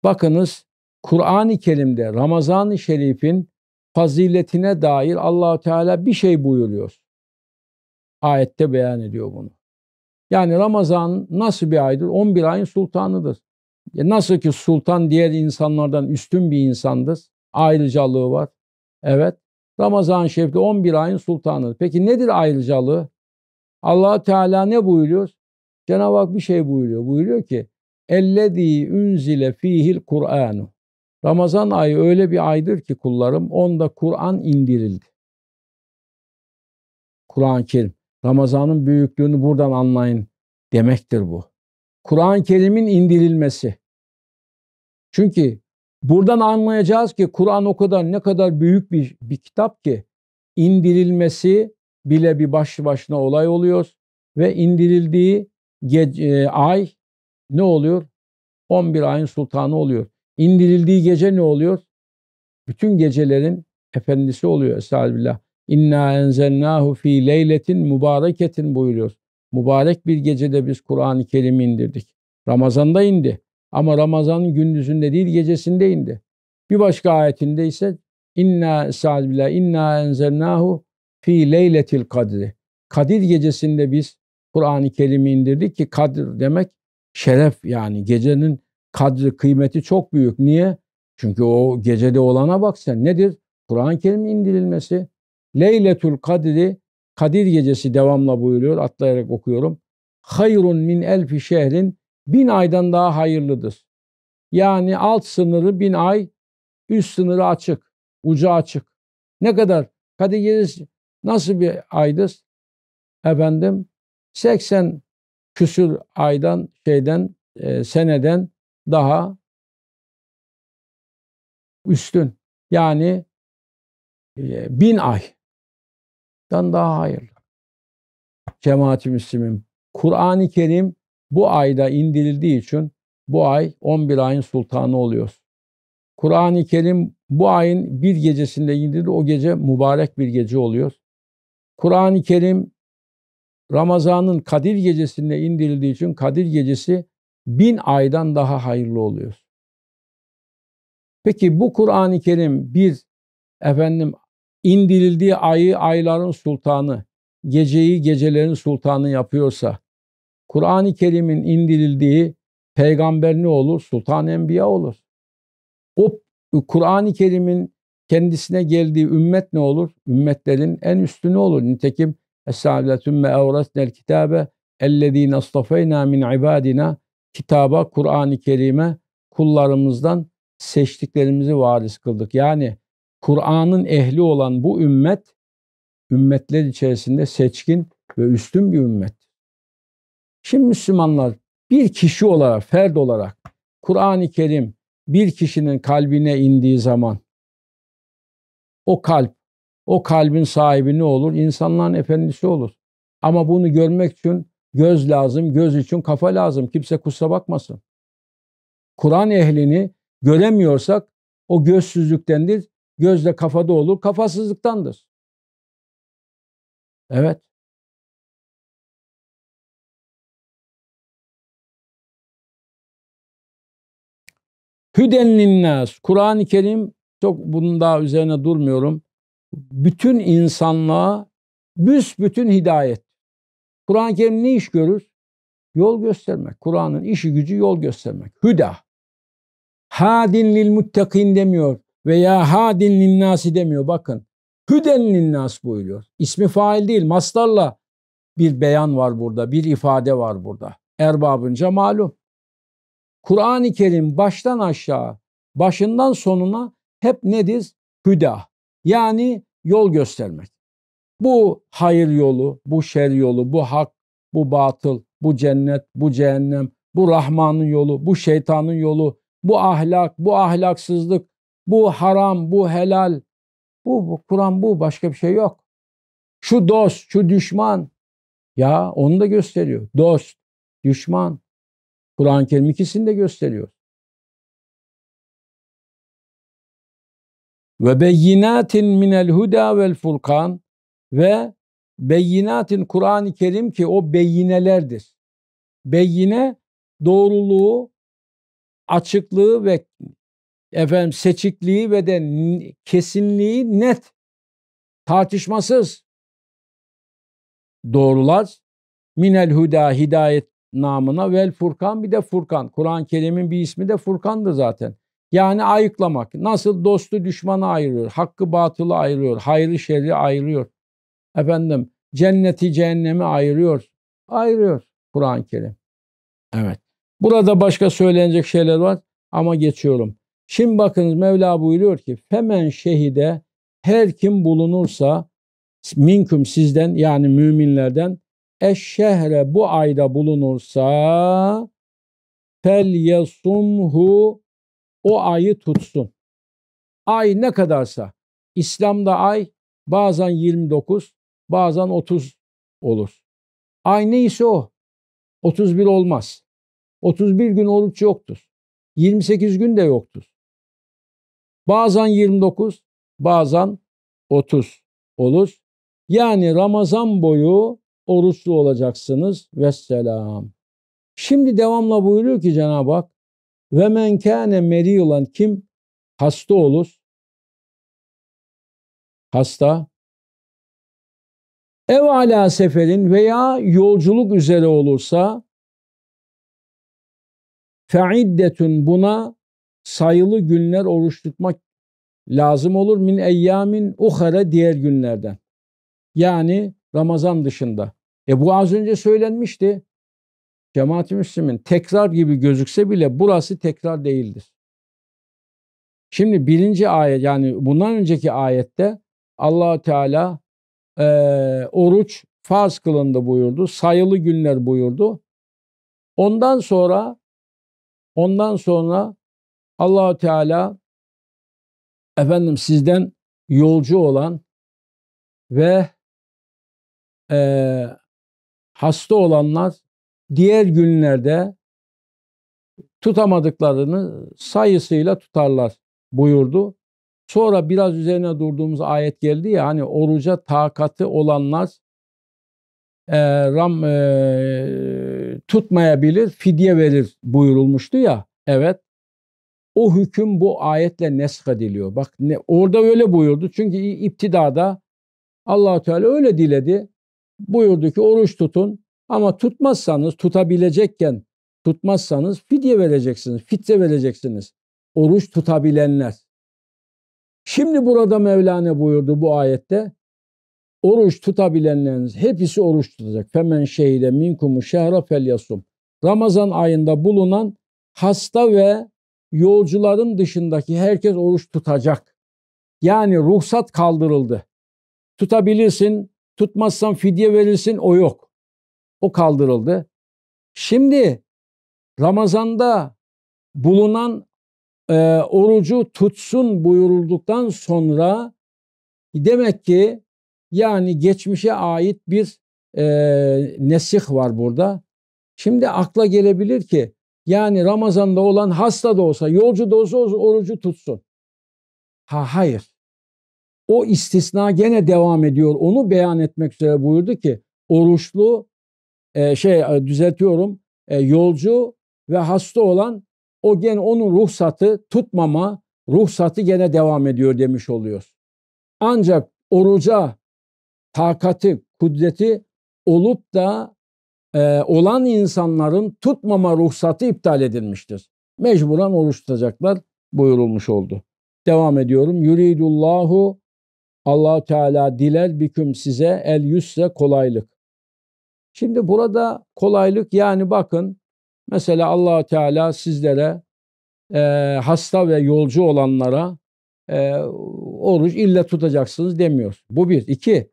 Bakınız Kur'an-ı Kerim'de Ramazan-ı Şerif'in faziletine dair Allahu Teala bir şey buyuruyor. Ayette beyan ediyor bunu. Yani Ramazan nasıl bir aydır? 11 ayın sultanıdır. E, nasıl ki sultan diğer insanlardan üstün bir insandır. Ayrıcalığı var. Evet. Ramazan-ı Şerif'te 11 ayın sultanıdır. Peki nedir ayrıcalığı? allah Teala ne buyuruyor? Cenab-ı Hak bir şey buyuruyor. Buyuruyor ki اَلَّذ۪ي اُنْزِلَ fihil الْقُرْآنُ Ramazan ayı öyle bir aydır ki kullarım onda Kur'an indirildi. Kur'an-ı Kerim. Ramazan'ın büyüklüğünü buradan anlayın demektir bu. Kur'an-ı Kerim'in indirilmesi. Çünkü buradan anlayacağız ki Kur'an o kadar ne kadar büyük bir, bir kitap ki indirilmesi bile bir başlı başına olay oluyor ve indirildiği gece, e, ay ne oluyor? 11 ayın sultanı oluyor. İndirildiği gece ne oluyor? Bütün gecelerin efendisi oluyor Estağfirullah. İnna enzelnahu fi leyletin mübareketin buyuruyor. Mübarek bir gecede biz Kur'an-ı Kerim'i indirdik. Ramazan'da indi. Ama Ramazan'ın gündüzünde değil gecesinde indi. Bir başka ayetinde ise inna Estağfirullah inna enzelnahu fi leyletil kadri. Kadir gecesinde biz Kur'an-ı Kerim'i indirdik ki kadir demek şeref yani gecenin kadri kıymeti çok büyük. Niye? Çünkü o gecede olana bak sen. Nedir? Kur'an-ı Kerim indirilmesi. Leyletül kadri Kadir gecesi devamla buyuruyor. Atlayarak okuyorum. Hayrun min elfi şehrin bin aydan daha hayırlıdır. Yani alt sınırı bin ay, üst sınırı açık, ucu açık. Ne kadar? Kadir gecesi Nasıl bir aydır Efendim 80 küsür aydan şeyden e, seneden daha üstün. Yani e, bin aydan daha hayırlı. Cemaati Müslümin. Kur'an-ı Kerim bu ayda indirildiği için bu ay 11 ayın sultanı oluyor. Kur'an-ı Kerim bu ayın bir gecesinde indirildi. O gece mübarek bir gece oluyor. Kur'an-ı Kerim Ramazan'ın Kadir Gecesi'nde indirildiği için Kadir Gecesi bin aydan daha hayırlı oluyor. Peki bu Kur'an-ı Kerim bir efendim indirildiği ayı ayların sultanı, geceyi gecelerin sultanı yapıyorsa, Kur'an-ı Kerim'in indirildiği peygamber ne olur? Sultan Enbiya olur. O Kur'an-ı Kerim'in kendisine geldiği ümmet ne olur? Ümmetlerin en üstü ne olur? Nitekim Es-sâdetümme evresnel kitâbe ellezîne astafeyna min ibadina kitaba, Kur'an-ı Kerim'e kullarımızdan seçtiklerimizi varis kıldık. Yani Kur'an'ın ehli olan bu ümmet, ümmetler içerisinde seçkin ve üstün bir ümmet. Şimdi Müslümanlar bir kişi olarak, ferd olarak Kur'an-ı Kerim bir kişinin kalbine indiği zaman o kalp, o kalbin sahibi ne olur? İnsanların efendisi olur. Ama bunu görmek için göz lazım, göz için kafa lazım. Kimse kusura bakmasın. Kur'an ehlini göremiyorsak o gözsüzlüktendir. Gözle kafada olur, kafasızlıktandır. Evet. Hüden linnas. Kur'an-ı Kerim çok bunun daha üzerine durmuyorum. Bütün insanlığa büsbütün hidayet. Kur'an-ı Kerim ne iş görür? Yol göstermek. Kur'an'ın işi gücü yol göstermek. Hüda. Hadin lil muttakin demiyor veya hadin lil nasi demiyor. Bakın. Hüden lil nas buyuruyor. İsmi fail değil. Maslarla bir beyan var burada. Bir ifade var burada. Erbabınca malum. Kur'an-ı Kerim baştan aşağı, başından sonuna hep nedir? Hüda yani yol göstermek. Bu hayır yolu, bu şer yolu, bu hak, bu batıl, bu cennet, bu cehennem, bu Rahman'ın yolu, bu şeytanın yolu, bu ahlak, bu ahlaksızlık, bu haram, bu helal. Bu, bu Kur'an bu başka bir şey yok. Şu dost, şu düşman. Ya onu da gösteriyor. Dost, düşman. Kur'an-ı Kerim ikisini de gösteriyor. ve beyinatin minel huda vel furkan ve beyinatin Kur'an-ı Kerim ki o beyinelerdir. Beyine doğruluğu, açıklığı ve efendim seçikliği ve de kesinliği net, tartışmasız doğrular. Minel huda hidayet namına vel furkan bir de furkan. Kur'an-ı Kerim'in bir ismi de furkandı zaten. Yani ayıklamak. Nasıl dostu düşmanı ayırıyor, hakkı batılı ayırıyor, hayrı şerri ayırıyor. Efendim cenneti cehennemi ayırıyor. Ayırıyor Kur'an-ı Kerim. Evet. Burada başka söylenecek şeyler var ama geçiyorum. Şimdi bakınız Mevla buyuruyor ki Femen şehide her kim bulunursa minkum sizden yani müminlerden eşşehre bu ayda bulunursa fel yasumhu o ayı tutsun. Ay ne kadarsa İslam'da ay bazen 29 bazen 30 olur. Ay neyse o 31 olmaz. 31 gün oruç yoktur. 28 gün de yoktur. Bazen 29 bazen 30 olur. Yani Ramazan boyu oruçlu olacaksınız. Vesselam. Şimdi devamla buyuruyor ki Cenab-ı Hak ve men kâne merilan kim hasta olur? Hasta. Ev ala seferin veya yolculuk üzere olursa feiddetun buna sayılı günler oruç tutmak lazım olur. Min eyyamin uhara diğer günlerden. Yani Ramazan dışında. E bu az önce söylenmişti. Cemaat-i Müslim'in tekrar gibi gözükse bile burası tekrar değildir. Şimdi birinci ayet yani bundan önceki ayette allah Teala e, oruç farz kılındı buyurdu. Sayılı günler buyurdu. Ondan sonra ondan sonra allah Teala efendim sizden yolcu olan ve e, hasta olanlar diğer günlerde tutamadıklarını sayısıyla tutarlar buyurdu. Sonra biraz üzerine durduğumuz ayet geldi ya hani oruca takatı olanlar e, ram e, tutmayabilir, fidye verir buyurulmuştu ya. Evet. O hüküm bu ayetle nesk ediliyor. Bak ne, orada öyle buyurdu. Çünkü iptidada allah Teala öyle diledi. Buyurdu ki oruç tutun. Ama tutmazsanız tutabilecekken tutmazsanız fidye vereceksiniz, fitse vereceksiniz. Oruç tutabilenler. Şimdi burada Mevlana buyurdu bu ayette. Oruç tutabilenleriniz hepsi oruç tutacak. Femen şehide minkumu şehra felyasum. Ramazan ayında bulunan hasta ve yolcuların dışındaki herkes oruç tutacak. Yani ruhsat kaldırıldı. Tutabilirsin, tutmazsan fidye verirsin o yok. O kaldırıldı. Şimdi Ramazan'da bulunan e, orucu tutsun buyurulduktan sonra demek ki yani geçmişe ait bir e, nesih var burada. Şimdi akla gelebilir ki yani Ramazan'da olan hasta da olsa, yolcu da olsa orucu tutsun. Ha hayır. O istisna gene devam ediyor. Onu beyan etmek üzere buyurdu ki oruçlu e, şey e, düzeltiyorum e, yolcu ve hasta olan o gene onun ruhsatı tutmama ruhsatı gene devam ediyor demiş oluyoruz. Ancak oruca takati, kudreti olup da e, olan insanların tutmama ruhsatı iptal edilmiştir. Mecburen oruç tutacaklar buyurulmuş oldu. Devam ediyorum. Yuridullahu allah Teala diler büküm size el yüzse kolaylık. Şimdi burada kolaylık yani bakın mesela allah Teala sizlere e, hasta ve yolcu olanlara e, oruç illa tutacaksınız demiyor. Bu bir. iki,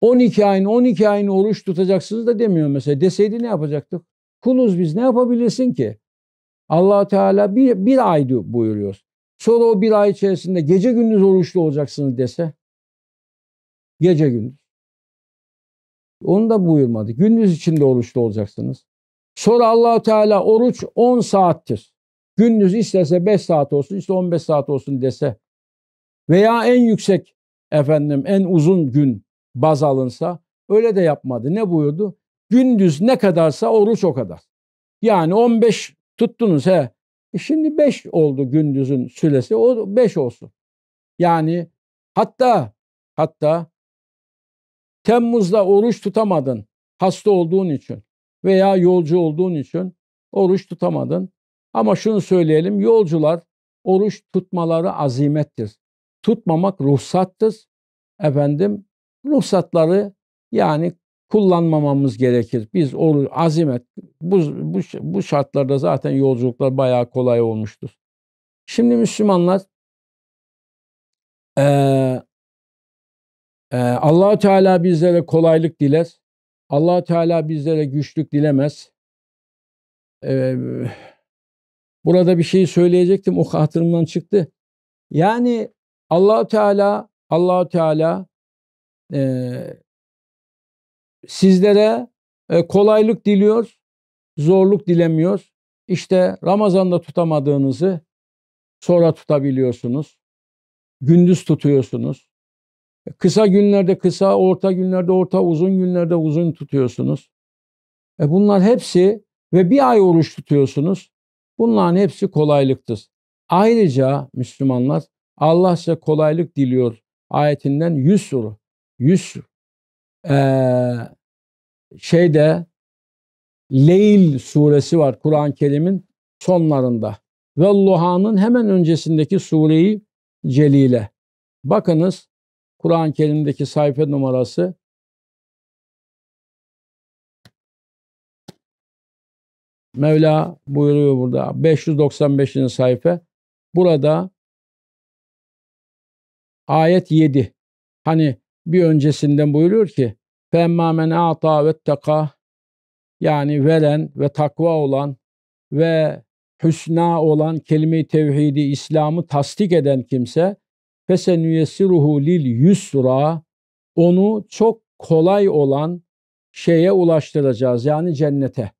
12 ayın 12 ayın oruç tutacaksınız da demiyor mesela. Deseydi ne yapacaktık? Kuluz biz ne yapabilirsin ki? allah Teala bir, bir ay buyuruyor. Sonra o bir ay içerisinde gece gündüz oruçlu olacaksınız dese. Gece gündüz. Onu da buyurmadı. Gündüz içinde oruçlu olacaksınız. Sonra Allahu Teala oruç 10 saattir. Gündüz istese 5 saat olsun, işte 15 saat olsun dese veya en yüksek efendim en uzun gün baz alınsa öyle de yapmadı. Ne buyurdu? Gündüz ne kadarsa oruç o kadar. Yani 15 tuttunuz he. E şimdi 5 oldu gündüzün süresi. O 5 olsun. Yani hatta hatta Temmuz'da oruç tutamadın hasta olduğun için veya yolcu olduğun için oruç tutamadın. Ama şunu söyleyelim yolcular oruç tutmaları azimettir. Tutmamak ruhsattır. Efendim ruhsatları yani kullanmamamız gerekir. Biz oruç azimet bu, bu, bu şartlarda zaten yolculuklar bayağı kolay olmuştur. Şimdi Müslümanlar ee, ee, allah Teala bizlere kolaylık diler. allah Teala bizlere güçlük dilemez. Ee, burada bir şey söyleyecektim. O hatırımdan çıktı. Yani allah Teala allah Teala e, sizlere e, kolaylık diliyor, zorluk dilemiyor. İşte Ramazan'da tutamadığınızı sonra tutabiliyorsunuz. Gündüz tutuyorsunuz. Kısa günlerde kısa, orta günlerde orta, uzun günlerde uzun tutuyorsunuz. E bunlar hepsi ve bir ay oruç tutuyorsunuz. Bunların hepsi kolaylıktır. Ayrıca Müslümanlar Allah size kolaylık diliyor ayetinden 100 soru. 100 ee, şeyde Leyl suresi var Kur'an-ı Kerim'in sonlarında. Ve Luhan'ın hemen öncesindeki sureyi Celile. Bakınız Kur'an-ı Kerim'deki sayfa numarası 5. Mevla buyuruyor burada 595. sayfa. Burada ayet 7. Hani bir öncesinden buyuruyor ki فَاَمَّا مَنْ اَعْطَى وَاتَّقَى Yani veren ve takva olan ve hüsna olan kelime-i tevhidi, İslam'ı tasdik eden kimse fesenüyesiruhu lil yusra onu çok kolay olan şeye ulaştıracağız yani cennete.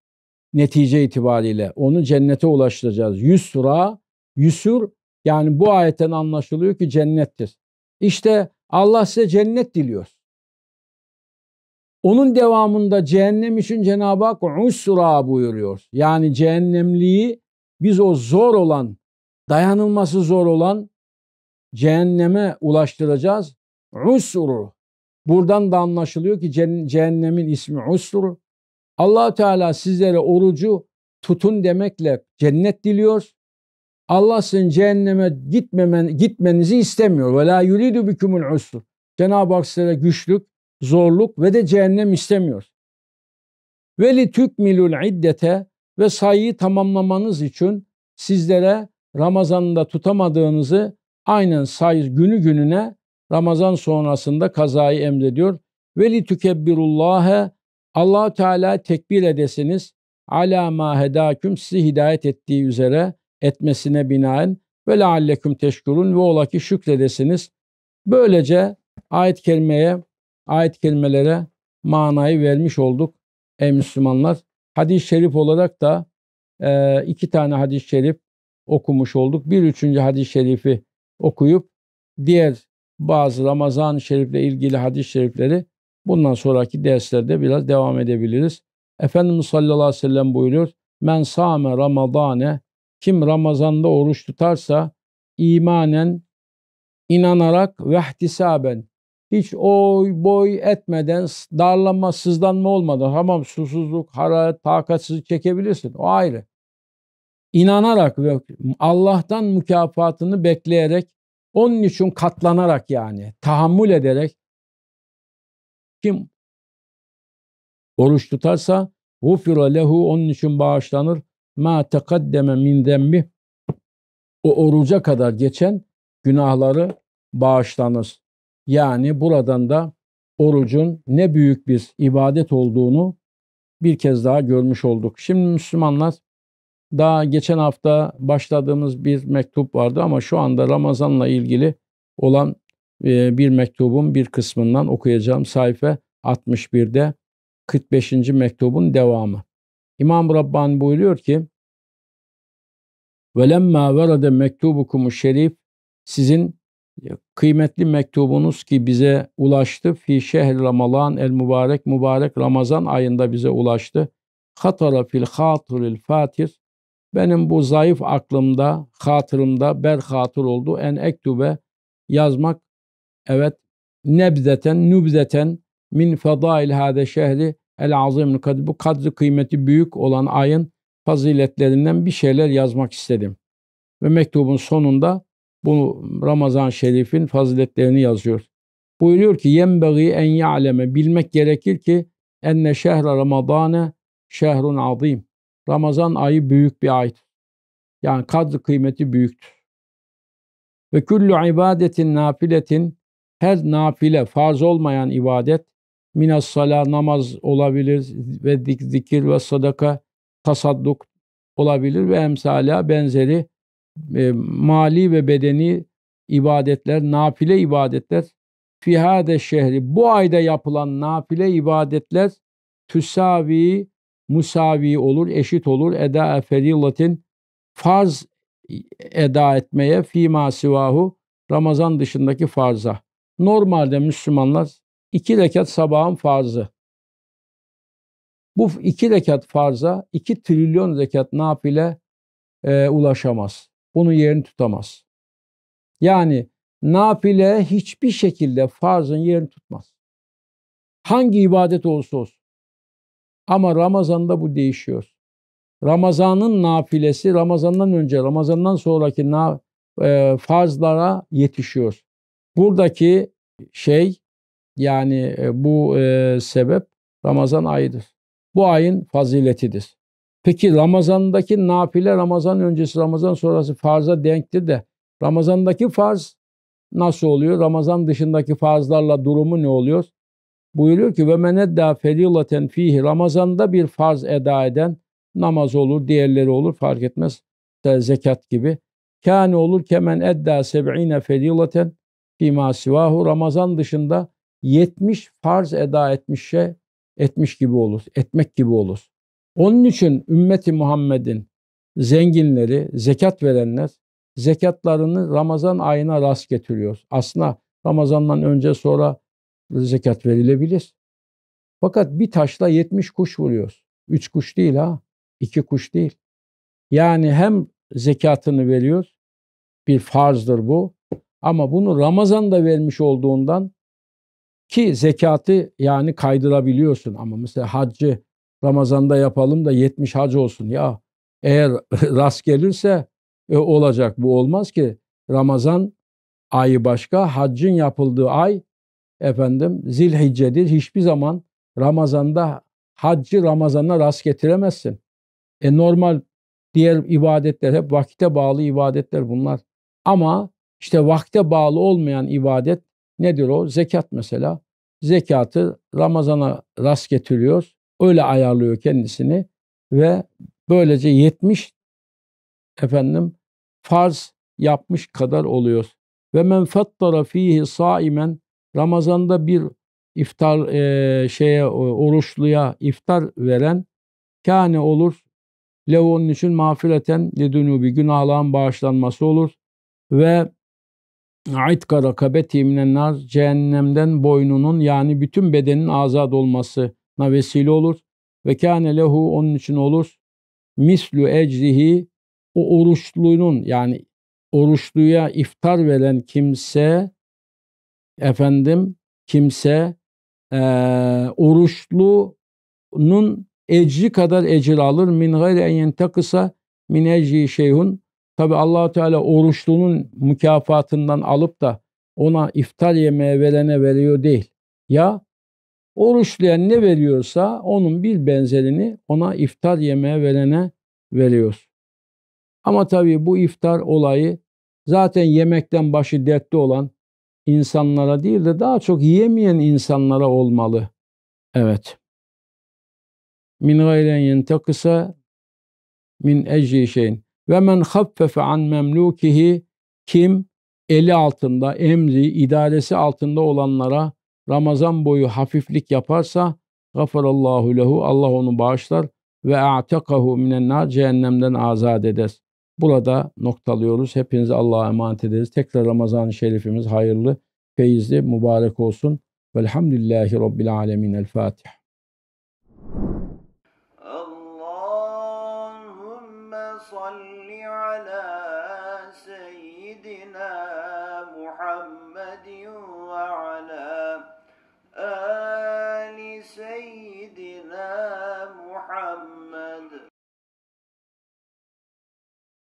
Netice itibariyle onu cennete ulaştıracağız. Yusra, yusur yani bu ayetten anlaşılıyor ki cennettir. İşte Allah size cennet diliyor. Onun devamında cehennem için Cenab-ı Hak usra buyuruyor. Yani cehennemliği biz o zor olan, dayanılması zor olan cehenneme ulaştıracağız. Usru. Buradan da anlaşılıyor ki cehennemin ismi usru. allah Teala sizlere orucu tutun demekle cennet diliyor. Allah sizin cehenneme gitmemen, gitmenizi istemiyor. Ve la yuridu bikumul usru. Cenab-ı Hak size güçlük, zorluk ve de cehennem istemiyor. Ve li tükmilul iddete ve sayıyı tamamlamanız için sizlere Ramazan'da tutamadığınızı aynen sayız günü gününe Ramazan sonrasında kazayı emrediyor. Veli tükebbirullâhe allah Teala tekbir edesiniz. Ala mâ hedâküm sizi hidayet ettiği üzere etmesine binaen ve lealleküm teşkurun ve ola ki şükredesiniz. Böylece ayet kelimeye, ayet kelimelere manayı vermiş olduk ey Müslümanlar. Hadis-i şerif olarak da e, iki tane hadis-i şerif okumuş olduk. Bir üçüncü hadis-i şerifi okuyup diğer bazı Ramazan-ı Şerif'le ilgili hadis-i şerifleri bundan sonraki derslerde biraz devam edebiliriz. Efendimiz sallallahu aleyhi ve sellem buyuruyor. Men same ramadane kim Ramazan'da oruç tutarsa imanen inanarak ve ihtisaben hiç oy boy etmeden darlanma sızlanma olmadan tamam susuzluk hararet takatsızlık çekebilirsin o ayrı inanarak ve Allah'tan mükafatını bekleyerek onun için katlanarak yani tahammül ederek kim oruç tutarsa gufira lehu onun için bağışlanır ma tekaddeme min zembih o oruca kadar geçen günahları bağışlanır. Yani buradan da orucun ne büyük bir ibadet olduğunu bir kez daha görmüş olduk. Şimdi Müslümanlar daha geçen hafta başladığımız bir mektup vardı ama şu anda Ramazan'la ilgili olan e, bir mektubun bir kısmından okuyacağım. Sayfa 61'de 45. mektubun devamı. İmam Rabbani buyuruyor ki وَلَمَّا verade mektubukumu şerif sizin kıymetli mektubunuz ki bize ulaştı. Fi şehr Ramazan el mübarek mübarek Ramazan ayında bize ulaştı. Hatara fil hatiril fatir benim bu zayıf aklımda, hatırımda ber hatır oldu. En ektübe yazmak evet nebzeten, nübzeten min fedail hade şehri el azim kadri. Bu kadri kıymeti büyük olan ayın faziletlerinden bir şeyler yazmak istedim. Ve mektubun sonunda bu Ramazan Şerif'in faziletlerini yazıyor. Buyuruyor ki yenbeği en ya'leme bilmek gerekir ki enne şehre Ramazan'e şehrun azim. Ramazan ayı büyük bir ay. Yani kadri kıymeti büyüktür. Ve küllü ibadetin nafiletin her nafile farz olmayan ibadet minas sala namaz olabilir ve zikir ve sadaka tasadduk olabilir ve emsala benzeri e, mali ve bedeni ibadetler, nafile ibadetler fihade şehri bu ayda yapılan nafile ibadetler tüsavi musavi olur, eşit olur. Eda ferillatin farz eda etmeye fima sivahu Ramazan dışındaki farza. Normalde Müslümanlar iki rekat sabahın farzı. Bu iki rekat farza iki trilyon rekat nafile e, ulaşamaz. Bunun yerini tutamaz. Yani nafile hiçbir şekilde farzın yerini tutmaz. Hangi ibadet olsa olsun. Ama Ramazan'da bu değişiyor. Ramazan'ın nafilesi Ramazan'dan önce, Ramazan'dan sonraki na, e, farzlara yetişiyor. Buradaki şey yani e, bu e, sebep Ramazan ayıdır. Bu ayın faziletidir. Peki Ramazan'daki nafile Ramazan öncesi, Ramazan sonrası farza denkti de Ramazan'daki farz nasıl oluyor? Ramazan dışındaki farzlarla durumu ne oluyor? Buyuruyor ki ve men edda ferilaten fihi Ramazan'da bir farz eda eden namaz olur, diğerleri olur fark etmez. Zekat gibi. Kâne olur kemen edda seb'ine ferilaten fîmâ sivahu Ramazan dışında 70 farz eda etmiş şey etmiş gibi olur, etmek gibi olur. Onun için ümmeti Muhammed'in zenginleri, zekat verenler zekatlarını Ramazan ayına rast getiriyor. Aslında Ramazan'dan önce sonra zekat verilebilir. Fakat bir taşla 70 kuş vuruyoruz. 3 kuş değil ha. 2 kuş değil. Yani hem zekatını veriyoruz. Bir farzdır bu. Ama bunu Ramazan'da vermiş olduğundan ki zekatı yani kaydırabiliyorsun. Ama mesela haccı Ramazan'da yapalım da 70 hac olsun. Ya eğer rast gelirse e, olacak bu olmaz ki. Ramazan ayı başka, haccın yapıldığı ay efendim zilhiccedir. Hiçbir zaman Ramazan'da haccı Ramazan'a rast getiremezsin. E normal diğer ibadetler hep vakte bağlı ibadetler bunlar. Ama işte vakte bağlı olmayan ibadet nedir o? Zekat mesela. Zekatı Ramazan'a rast getiriyor. Öyle ayarlıyor kendisini ve böylece 70 efendim farz yapmış kadar oluyor. Ve men fattara fihi saimen Ramazan'da bir iftar e, şeye oruçluya iftar veren kâne olur. Lev onun için mağfireten lidunubi günahların bağışlanması olur. Ve itka rakabeti minennar cehennemden boynunun yani bütün bedenin azad olmasına vesile olur. Ve kâne lehu onun için olur. Mislü ecrihi o oruçluğunun yani oruçluya iftar veren kimse efendim kimse e, oruçlunun ecri kadar ecir alır. Min gayri en yentekısa min ecri şeyhun. Tabi allah Teala oruçlunun mükafatından alıp da ona iftar yemeğe verene veriyor değil. Ya oruçlayan ne veriyorsa onun bir benzerini ona iftar yemeğe verene veriyor. Ama tabi bu iftar olayı zaten yemekten başı dertli olan insanlara değil de daha çok yiyemeyen insanlara olmalı. Evet. Min gayren yentakısa min ecri şeyin. Ve men haffefe an memlukihi kim eli altında, emri, idaresi altında olanlara Ramazan boyu hafiflik yaparsa gafarallahu lehu Allah onu bağışlar ve a'takahu minen nar cehennemden azat eder. Burada noktalıyoruz. Hepinizi Allah'a emanet ederiz. Tekrar Ramazan-ı Şerifimiz hayırlı, feyizli, mübarek olsun. Velhamdülillahi Rabbil Alemin. El Fatiha.